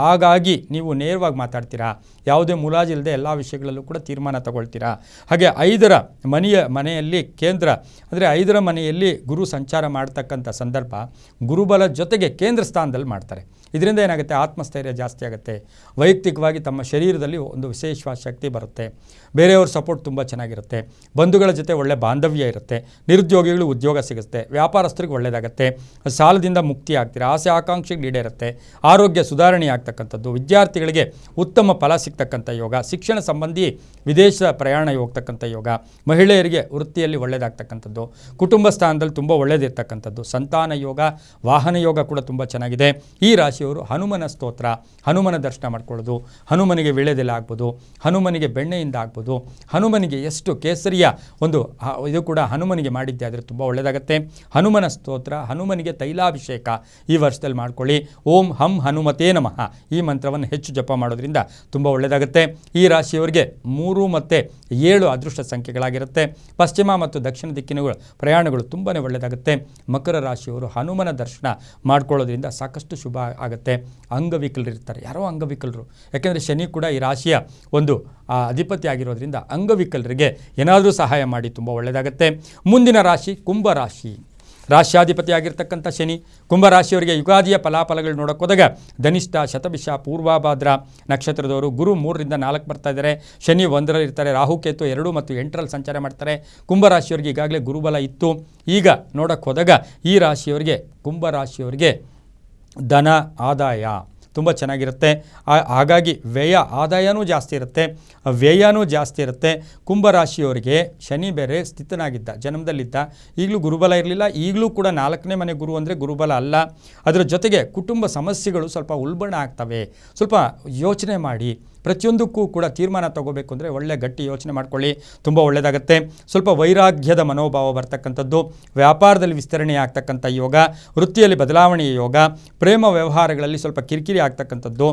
ಹಾಗಾಗಿ ನೀವು ನೇರವಾಗಿ ಮಾತಾಡ್ತೀರಾ ಯಾವುದೇ ಮುಲಾಜಿಲ್ಲದೆ ಎಲ್ಲ ವಿಷಯಗಳಲ್ಲೂ ಕೂಡ ತೀರ್ಮಾನ ತಗೊಳ್ತೀರಾ ಹಾಗೆ ಐದರ ಮನೆಯ ಮನೆಯಲ್ಲಿ ಕೇಂದ್ರ ಅಂದರೆ ಐದರ ಮನೆಯಲ್ಲಿ ಗುರು ಸಂಚಾರ ಮಾಡ್ತಕ್ಕಂಥ ಸಂದರ್ಭ ಗುರುಬಲ ಜೊತೆಗೆ ಕೇಂದ್ರ ಸ್ಥಾನದಲ್ಲಿ ಮಾಡ್ತಾರೆ ಇದರಿಂದ ಏನಾಗುತ್ತೆ ಆತ್ಮಸ್ಥೈರ್ಯ ಜಾಸ್ತಿ ಆಗುತ್ತೆ ವೈಯಕ್ತಿಕವಾಗಿ ತಮ್ಮ ಶರೀರದಲ್ಲಿ ಒಂದು ವಿಶೇಷ ಶಕ್ತಿ ಬರುತ್ತೆ ಬೇರೆಯವ್ರ ಸಪೋರ್ಟ್ ತುಂಬ ಚೆನ್ನಾಗಿರುತ್ತೆ ಬಂಧುಗಳ ಜೊತೆ ಒಳ್ಳೆ ಬಾಂಧವ್ಯ ಇರುತ್ತೆ ನಿರುದ್ಯೋಗಿಗಳು ಉದ್ಯೋಗ ಸಿಗುತ್ತೆ ವ್ಯಾಪಾರಸ್ಥರಿಗೆ ಒಳ್ಳೆಯದಾಗುತ್ತೆ ಸಾಲದಿಂದ ಮುಕ್ತಿ ಆಗ್ತೀರಾ ಆಸೆ ಆಕಾಂಕ್ಷೆಗಳು ಈಡೇರುತ್ತೆ ಆರೋಗ್ಯ ಸುಧಾರಣೆ ಆಗ್ತಕ್ಕಂಥದ್ದು ವಿದ್ಯಾರ್ಥಿಗಳಿಗೆ ಉತ್ತಮ ಫಲ ಸಿಗ್ತಕ್ಕಂಥ ಯೋಗ ಶಿಕ್ಷಣ ಸಂಬಂಧಿ ವಿದೇಶ ಪ್ರಯಾಣ ಹೋಗ್ತಕ್ಕಂಥ ಯೋಗ ಮಹಿಳೆಯರಿಗೆ ವೃತ್ತಿಯಲ್ಲಿ ಒಳ್ಳೆಯದಾಗ್ತಕ್ಕಂಥದ್ದು ಕುಟುಂಬ ಸ್ಥಾನದಲ್ಲಿ ತುಂಬ ಒಳ್ಳೆಯದಿರ್ತಕ್ಕಂಥದ್ದು ಸಂತಾನ ಯೋಗ ವಾಹನ ಯೋಗ ಕೂಡ ತುಂಬ ಚೆನ್ನಾಗಿದೆ ಈ ರಾಶಿ ಹನುಮನ ಸ್ತೋತ್ರ ಹನುಮನ ದರ್ಶನ ಮಾಡ್ಕೊಳ್ಳೋದು ಹನುಮನಿಗೆ ವಿಳೆದೆಲೆ ಆಗ್ಬೋದು ಹನುಮನಿಗೆ ಬೆಣ್ಣೆಯಿಂದ ಆಗ್ಬೋದು ಹನುಮನಿಗೆ ಎಷ್ಟು ಕೇಸರಿಯ ಒಂದು ಇದು ಕೂಡ ಹನುಮನಿಗೆ ಮಾಡಿದ್ದೆ ಆದರೆ ತುಂಬ ಒಳ್ಳೆಯದಾಗತ್ತೆ ಹನುಮನ ಸ್ತೋತ್ರ ಹನುಮನಿಗೆ ತೈಲಾಭಿಷೇಕ ಈ ವರ್ಷದಲ್ಲಿ ಮಾಡ್ಕೊಳ್ಳಿ ಓಂ ಹಂ ಹನುಮತೇ ನಮಃ ಈ ಮಂತ್ರವನ್ನು ಹೆಚ್ಚು ಜಪ ಮಾಡೋದ್ರಿಂದ ತುಂಬ ಒಳ್ಳೆಯದಾಗುತ್ತೆ ಈ ರಾಶಿಯವರಿಗೆ ಮೂರು ಮತ್ತು ಏಳು ಅದೃಷ್ಟ ಸಂಖ್ಯೆಗಳಾಗಿರುತ್ತೆ ಪಶ್ಚಿಮ ಮತ್ತು ದಕ್ಷಿಣ ದಿಕ್ಕಿನ ಪ್ರಯಾಣಗಳು ತುಂಬಾ ಒಳ್ಳೆಯದಾಗುತ್ತೆ ಮಕರ ರಾಶಿಯವರು ಹನುಮನ ದರ್ಶನ ಮಾಡ್ಕೊಳ್ಳೋದ್ರಿಂದ ಸಾಕಷ್ಟು ಶುಭ ಆಗುತ್ತೆ ಅಂಗವಿಕಲರಿರ್ತಾರೆ ಯಾರೋ ಅಂಗವಿಕಲರು ಯಾಕೆಂದರೆ ಶನಿ ಕೂಡ ಈ ರಾಶಿಯ ಒಂದು ಅಧಿಪತಿ ಆಗಿರೋದ್ರಿಂದ ಅಂಗವಿಕಲರಿಗೆ ಏನಾದರೂ ಸಹಾಯ ಮಾಡಿ ತುಂಬ ಒಳ್ಳೆಯದಾಗುತ್ತೆ ಮುಂದಿನ ರಾಶಿ ಕುಂಭರಾಶಿ ರಾಶಿ ರಾಶ್ಯಾಧಿಪತಿ ಆಗಿರ್ತಕ್ಕಂಥ ಶನಿ ಕುಂಭರಾಶಿಯವರಿಗೆ ಯುಗಾದಿಯ ಫಲಾಫಲಗಳು ಹೋದಾಗ ಧನಿಷ್ಠ ಶತಭಿಷ ಪೂರ್ವಾಭಾದ್ರ ನಕ್ಷತ್ರದವರು ಗುರು ಮೂರರಿಂದ ನಾಲ್ಕು ಬರ್ತಾ ಇದ್ದಾರೆ ಶನಿ ಒಂದರಲ್ಲಿ ಇರ್ತಾರೆ ರಾಹುಕೇತು ಎರಡು ಮತ್ತು ಎಂಟರಲ್ಲಿ ಸಂಚಾರ ಮಾಡ್ತಾರೆ ಕುಂಭರಾಶಿಯವರಿಗೆ ಈಗಾಗಲೇ ಗುರುಬಲ ಇತ್ತು ಈಗ ನೋಡೋಕ್ಕೆ ಹೋದಾಗ ಈ ರಾಶಿಯವರಿಗೆ ಕುಂಭರಾಶಿಯವರಿಗೆ ಧನ ಆದಾಯ ತುಂಬ ಚೆನ್ನಾಗಿರುತ್ತೆ ಹಾಗಾಗಿ ವ್ಯಯ ಆದಾಯವೂ ಜಾಸ್ತಿ ಇರುತ್ತೆ ವ್ಯಯನೂ ಜಾಸ್ತಿ ಇರುತ್ತೆ ಕುಂಭರಾಶಿಯವರಿಗೆ ಶನಿ ಬೇರೆ ಸ್ಥಿತನಾಗಿದ್ದ ಜನ್ಮದಲ್ಲಿದ್ದ ಈಗಲೂ ಗುರುಬಲ ಇರಲಿಲ್ಲ ಈಗಲೂ ಕೂಡ ನಾಲ್ಕನೇ ಮನೆ ಗುರು ಅಂದರೆ ಗುರುಬಲ ಅಲ್ಲ ಅದರ ಜೊತೆಗೆ ಕುಟುಂಬ ಸಮಸ್ಯೆಗಳು ಸ್ವಲ್ಪ ಉಲ್ಬಣ ಆಗ್ತವೆ ಸ್ವಲ್ಪ ಯೋಚನೆ ಮಾಡಿ ಪ್ರತಿಯೊಂದಕ್ಕೂ ಕೂಡ ತೀರ್ಮಾನ ತಗೋಬೇಕು ಅಂದರೆ ಒಳ್ಳೆ ಗಟ್ಟಿ ಯೋಚನೆ ಮಾಡ್ಕೊಳ್ಳಿ ತುಂಬ ಒಳ್ಳೆಯದಾಗುತ್ತೆ ಸ್ವಲ್ಪ ವೈರಾಗ್ಯದ ಮನೋಭಾವ ಬರ್ತಕ್ಕಂಥದ್ದು ವ್ಯಾಪಾರದಲ್ಲಿ ವಿಸ್ತರಣೆ ಆಗ್ತಕ್ಕಂಥ ಯೋಗ ವೃತ್ತಿಯಲ್ಲಿ ಬದಲಾವಣೆಯ ಯೋಗ ಪ್ರೇಮ ವ್ಯವಹಾರಗಳಲ್ಲಿ ಸ್ವಲ್ಪ ಕಿರಿಕಿರಿ ಆಗ್ತಕ್ಕಂಥದ್ದು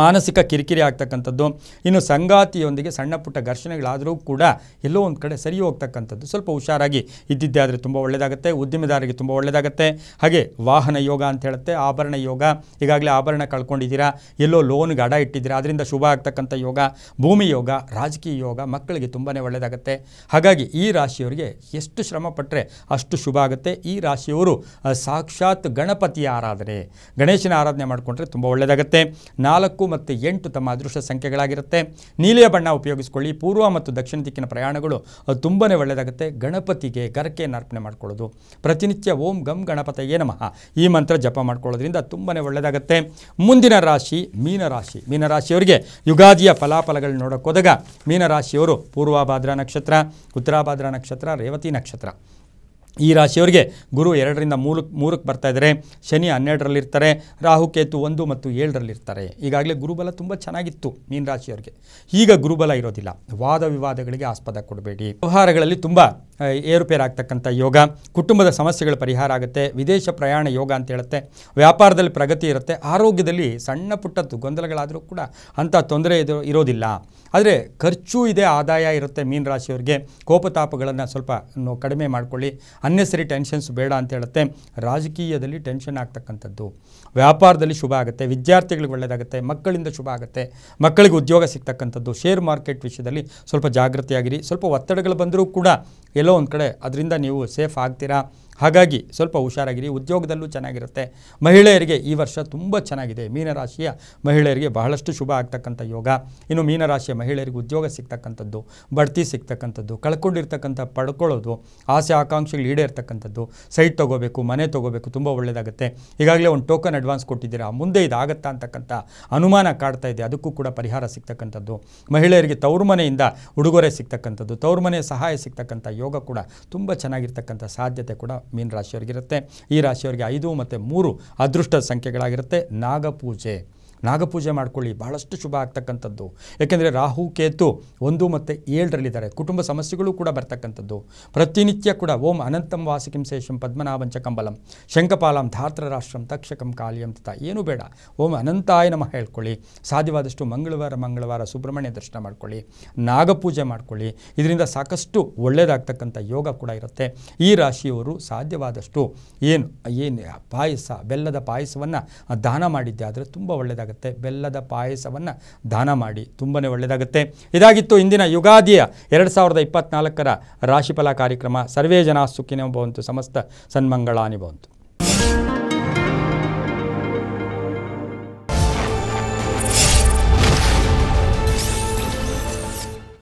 ಮಾನಸಿಕ ಕಿರಿಕಿರಿ ಆಗ್ತಕ್ಕಂಥದ್ದು ಇನ್ನು ಸಂಗಾತಿಯೊಂದಿಗೆ ಸಣ್ಣ ಪುಟ್ಟ ಘರ್ಷಣೆಗಳಾದರೂ ಕೂಡ ಎಲ್ಲೋ ಒಂದು ಕಡೆ ಸರಿ ಹೋಗ್ತಕ್ಕಂಥದ್ದು ಸ್ವಲ್ಪ ಹುಷಾರಾಗಿ ಇದ್ದಿದ್ದೇ ಆದರೆ ತುಂಬ ಒಳ್ಳೆಯದಾಗುತ್ತೆ ಉದ್ಯಮದಾರರಿಗೆ ತುಂಬ ಒಳ್ಳೆಯದಾಗುತ್ತೆ ಹಾಗೆ ವಾಹನ ಯೋಗ ಅಂತ ಹೇಳುತ್ತೆ ಆಭರಣ ಯೋಗ ಈಗಾಗಲೇ ಆಭರಣ ಕಳ್ಕೊಂಡಿದ್ದೀರಾ ಎಲ್ಲೋ ಲೋನ್ಗೆ ಅಡ ಇಟ್ಟಿದ್ದೀರಾ ಅದರಿಂದ ಶುಭ ಆಗ್ತಕ್ಕಂಥ ಯೋಗ ಭೂಮಿ ಯೋಗ ರಾಜಕೀಯ ಯೋಗ ಮಕ್ಕಳಿಗೆ ತುಂಬಾ ಒಳ್ಳೆಯದಾಗತ್ತೆ ಹಾಗಾಗಿ ಈ ರಾಶಿಯವರಿಗೆ ಎಷ್ಟು ಶ್ರಮ ಪಟ್ಟರೆ ಅಷ್ಟು ಶುಭ ಆಗುತ್ತೆ ಈ ರಾಶಿಯವರು ಸಾಕ್ಷಾತ್ ಗಣಪತಿಯ ಆರಾಧನೆ ಗಣೇಶನ ಆರಾಧನೆ ಮಾಡಿಕೊಂಡ್ರೆ ತುಂಬ ಒಳ್ಳೆಯದಾಗುತ್ತೆ ನಾಲ್ಕು ನಾಲ್ಕು ಮತ್ತು ಎಂಟು ತಮ್ಮ ಅದೃಷ್ಟ ಸಂಖ್ಯೆಗಳಾಗಿರುತ್ತೆ ನೀಲಿಯ ಬಣ್ಣ ಉಪಯೋಗಿಸಿಕೊಳ್ಳಿ ಪೂರ್ವ ಮತ್ತು ದಕ್ಷಿಣ ದಿಕ್ಕಿನ ಪ್ರಯಾಣಗಳು ಅದು ತುಂಬನೇ ಒಳ್ಳೆಯದಾಗುತ್ತೆ ಗಣಪತಿಗೆ ಗರಕೆಯನ್ನು ಅರ್ಪಣೆ ಮಾಡ್ಕೊಳ್ಳೋದು ಪ್ರತಿನಿತ್ಯ ಓಂ ಗಂ ಗಣಪತಯೇ ನಮಃ ಈ ಮಂತ್ರ ಜಪ ಮಾಡ್ಕೊಳ್ಳೋದ್ರಿಂದ ತುಂಬನೇ ಒಳ್ಳೆಯದಾಗುತ್ತೆ ಮುಂದಿನ ರಾಶಿ ಮೀನರಾಶಿ ಮೀನರಾಶಿಯವರಿಗೆ ಯುಗಾದಿಯ ಫಲಾಫಲಗಳನ್ನ ನೋಡೋಕ್ಕೋದಾಗ ಮೀನರಾಶಿಯವರು ಪೂರ್ವಾಭಾದ್ರಾ ನಕ್ಷತ್ರ ಉತ್ತರಾಭಾದ್ರಾ ನಕ್ಷತ್ರ ರೇವತಿ ನಕ್ಷತ್ರ ಈ ರಾಶಿಯವರಿಗೆ ಗುರು ಎರಡರಿಂದ ಮೂಲಕ್ಕೆ ಮೂರಕ್ಕೆ ಬರ್ತಾ ಇದ್ದಾರೆ ಶನಿ ಹನ್ನೆರಡರಲ್ಲಿರ್ತಾರೆ ರಾಹು ಕೇತು ಒಂದು ಮತ್ತು ಏಳರಲ್ಲಿರ್ತಾರೆ ಈಗಾಗಲೇ ಗುರುಬಲ ತುಂಬ ಚೆನ್ನಾಗಿತ್ತು ಮೀನ ರಾಶಿಯವರಿಗೆ ಈಗ ಗುರುಬಲ ಇರೋದಿಲ್ಲ ವಾದ ವಿವಾದಗಳಿಗೆ ಆಸ್ಪದ ಕೊಡಬೇಡಿ ವ್ಯವಹಾರಗಳಲ್ಲಿ ತುಂಬ ಏರುಪೇರಾಗ್ತಕ್ಕಂಥ ಯೋಗ ಕುಟುಂಬದ ಸಮಸ್ಯೆಗಳ ಪರಿಹಾರ ಆಗುತ್ತೆ ವಿದೇಶ ಪ್ರಯಾಣ ಯೋಗ ಅಂತ ಹೇಳುತ್ತೆ ವ್ಯಾಪಾರದಲ್ಲಿ ಪ್ರಗತಿ ಇರುತ್ತೆ ಆರೋಗ್ಯದಲ್ಲಿ ಸಣ್ಣ ಪುಟ್ಟದ್ದು ಗೊಂದಲಗಳಾದರೂ ಕೂಡ ಅಂಥ ತೊಂದರೆ ಇದು ಇರೋದಿಲ್ಲ ಆದರೆ ಖರ್ಚು ಇದೆ ಆದಾಯ ಇರುತ್ತೆ ಮೀನು ರಾಶಿಯವರಿಗೆ ಕೋಪತಾಪಗಳನ್ನು ಸ್ವಲ್ಪ ಕಡಿಮೆ ಮಾಡಿಕೊಳ್ಳಿ ಅನ್ನೆಸರಿ ಟೆನ್ಷನ್ಸ್ ಬೇಡ ಅಂತ ಹೇಳುತ್ತೆ ರಾಜಕೀಯದಲ್ಲಿ ಟೆನ್ಷನ್ ಆಗ್ತಕ್ಕಂಥದ್ದು ವ್ಯಾಪಾರದಲ್ಲಿ ಶುಭ ಆಗುತ್ತೆ ವಿದ್ಯಾರ್ಥಿಗಳಿಗೆ ಒಳ್ಳೆಯದಾಗುತ್ತೆ ಮಕ್ಕಳಿಂದ ಶುಭ ಆಗುತ್ತೆ ಮಕ್ಕಳಿಗೆ ಉದ್ಯೋಗ ಸಿಗ್ತಕ್ಕಂಥದ್ದು ಶೇರ್ ಮಾರ್ಕೆಟ್ ವಿಷಯದಲ್ಲಿ ಸ್ವಲ್ಪ ಜಾಗೃತಿಯಾಗಿರಿ ಸ್ವಲ್ಪ ಒತ್ತಡಗಳು ಬಂದರೂ ಕೂಡ ಎಲ್ಲೋ ಒಂದು ಕಡೆ ಅದರಿಂದ ನೀವು ಸೇಫ್ ಆಗ್ತೀರಾ ಹಾಗಾಗಿ ಸ್ವಲ್ಪ ಹುಷಾರಾಗಿರಿ ಉದ್ಯೋಗದಲ್ಲೂ ಚೆನ್ನಾಗಿರುತ್ತೆ ಮಹಿಳೆಯರಿಗೆ ಈ ವರ್ಷ ತುಂಬ ಚೆನ್ನಾಗಿದೆ ಮೀನರಾಶಿಯ ಮಹಿಳೆಯರಿಗೆ ಬಹಳಷ್ಟು ಶುಭ ಆಗ್ತಕ್ಕಂಥ ಯೋಗ ಇನ್ನು ಮೀನರಾಶಿಯ ಮಹಿಳೆಯರಿಗೆ ಉದ್ಯೋಗ ಸಿಗ್ತಕ್ಕಂಥದ್ದು ಬಡ್ತಿ ಸಿಗ್ತಕ್ಕಂಥದ್ದು ಕಳ್ಕೊಂಡಿರ್ತಕ್ಕಂಥ ಪಡ್ಕೊಳ್ಳೋದು ಆಸೆ ಆಕಾಂಕ್ಷೆಗಳು ಈಡೇರ್ತಕ್ಕಂಥದ್ದು ಸೈಟ್ ತೊಗೋಬೇಕು ಮನೆ ತೊಗೋಬೇಕು ತುಂಬ ಒಳ್ಳೆಯದಾಗುತ್ತೆ ಈಗಾಗಲೇ ಒಂದು ಟೋಕನ್ ಅಡ್ವಾನ್ಸ್ ಕೊಟ್ಟಿದ್ದೀರಾ ಮುಂದೆ ಇದಾಗತ್ತಾ ಅಂತಕ್ಕಂಥ ಅನುಮಾನ ಕಾಡ್ತಾ ಇದೆ ಅದಕ್ಕೂ ಕೂಡ ಪರಿಹಾರ ಸಿಗ್ತಕ್ಕಂಥದ್ದು ಮಹಿಳೆಯರಿಗೆ ತೌರು ಮನೆಯಿಂದ ಉಡುಗೊರೆ ಸಿಗ್ತಕ್ಕಂಥದ್ದು ತೌರು ಮನೆಯ ಸಹಾಯ ಸಿಗ್ತಕ್ಕಂಥ ಯೋಗ ಕೂಡ ತುಂಬ ಚೆನ್ನಾಗಿರ್ತಕ್ಕಂಥ ಸಾಧ್ಯತೆ ಕೂಡ ಮೀನ ರಾಶಿಯವರಿಗಿರುತ್ತೆ ಈ ರಾಶಿಯವರಿಗೆ ಐದು ಮತ್ತು ಮೂರು ಅದೃಷ್ಟ ಸಂಖ್ಯೆಗಳಾಗಿರುತ್ತೆ ನಾಗಪೂಜೆ ನಾಗಪೂಜೆ ಮಾಡ್ಕೊಳ್ಳಿ ಬಹಳಷ್ಟು ಶುಭ ಆಗ್ತಕ್ಕಂಥದ್ದು ಏಕೆಂದರೆ ರಾಹು ಕೇತು ಒಂದು ಮತ್ತು ಏಳರಲ್ಲಿದ್ದಾರೆ ಕುಟುಂಬ ಸಮಸ್ಯೆಗಳು ಕೂಡ ಬರ್ತಕ್ಕಂಥದ್ದು ಪ್ರತಿನಿತ್ಯ ಕೂಡ ಓಂ ಅನಂತಂ ಶೇಷಂ ಪದ್ಮನಾಭಂಚ ಕಂಬಲಂ ಶಂಕಪಾಲಂ ರಾಷ್ಟ್ರಂ ತಕ್ಷಕಂ ಕಾಲಿಯಂ ತಥಾ ಏನೂ ಬೇಡ ಓಂ ಅನಂತಾಯ ನಮಃ ಹೇಳ್ಕೊಳ್ಳಿ ಸಾಧ್ಯವಾದಷ್ಟು ಮಂಗಳವಾರ ಮಂಗಳವಾರ ಸುಬ್ರಹ್ಮಣ್ಯ ದರ್ಶನ ಮಾಡ್ಕೊಳ್ಳಿ ನಾಗಪೂಜೆ ಮಾಡ್ಕೊಳ್ಳಿ ಇದರಿಂದ ಸಾಕಷ್ಟು ಒಳ್ಳೆಯದಾಗ್ತಕ್ಕಂಥ ಯೋಗ ಕೂಡ ಇರುತ್ತೆ ಈ ರಾಶಿಯವರು ಸಾಧ್ಯವಾದಷ್ಟು ಏನು ಏನು ಪಾಯಸ ಬೆಲ್ಲದ ಪಾಯಸವನ್ನು ದಾನ ಮಾಡಿದ್ದೆ ಆದರೆ ತುಂಬ ಒಳ್ಳೆಯದಾಗ ಒಳ್ಳೆಯದಾಗುತ್ತೆ ಬೆಲ್ಲದ ಪಾಯಸವನ್ನು ದಾನ ಮಾಡಿ ತುಂಬನೇ ಒಳ್ಳೆಯದಾಗುತ್ತೆ ಇದಾಗಿತ್ತು ಇಂದಿನ ಯುಗಾದಿಯ ಎರಡು ಸಾವಿರದ ಇಪ್ಪತ್ನಾಲ್ಕರ ರಾಶಿಫಲ ಕಾರ್ಯಕ್ರಮ ಸರ್ವೇ ಜನ ಸುಖಿನೋ ಸಮಸ್ತ ಸನ್ಮಂಗಳಾನಿ ಭವಂತು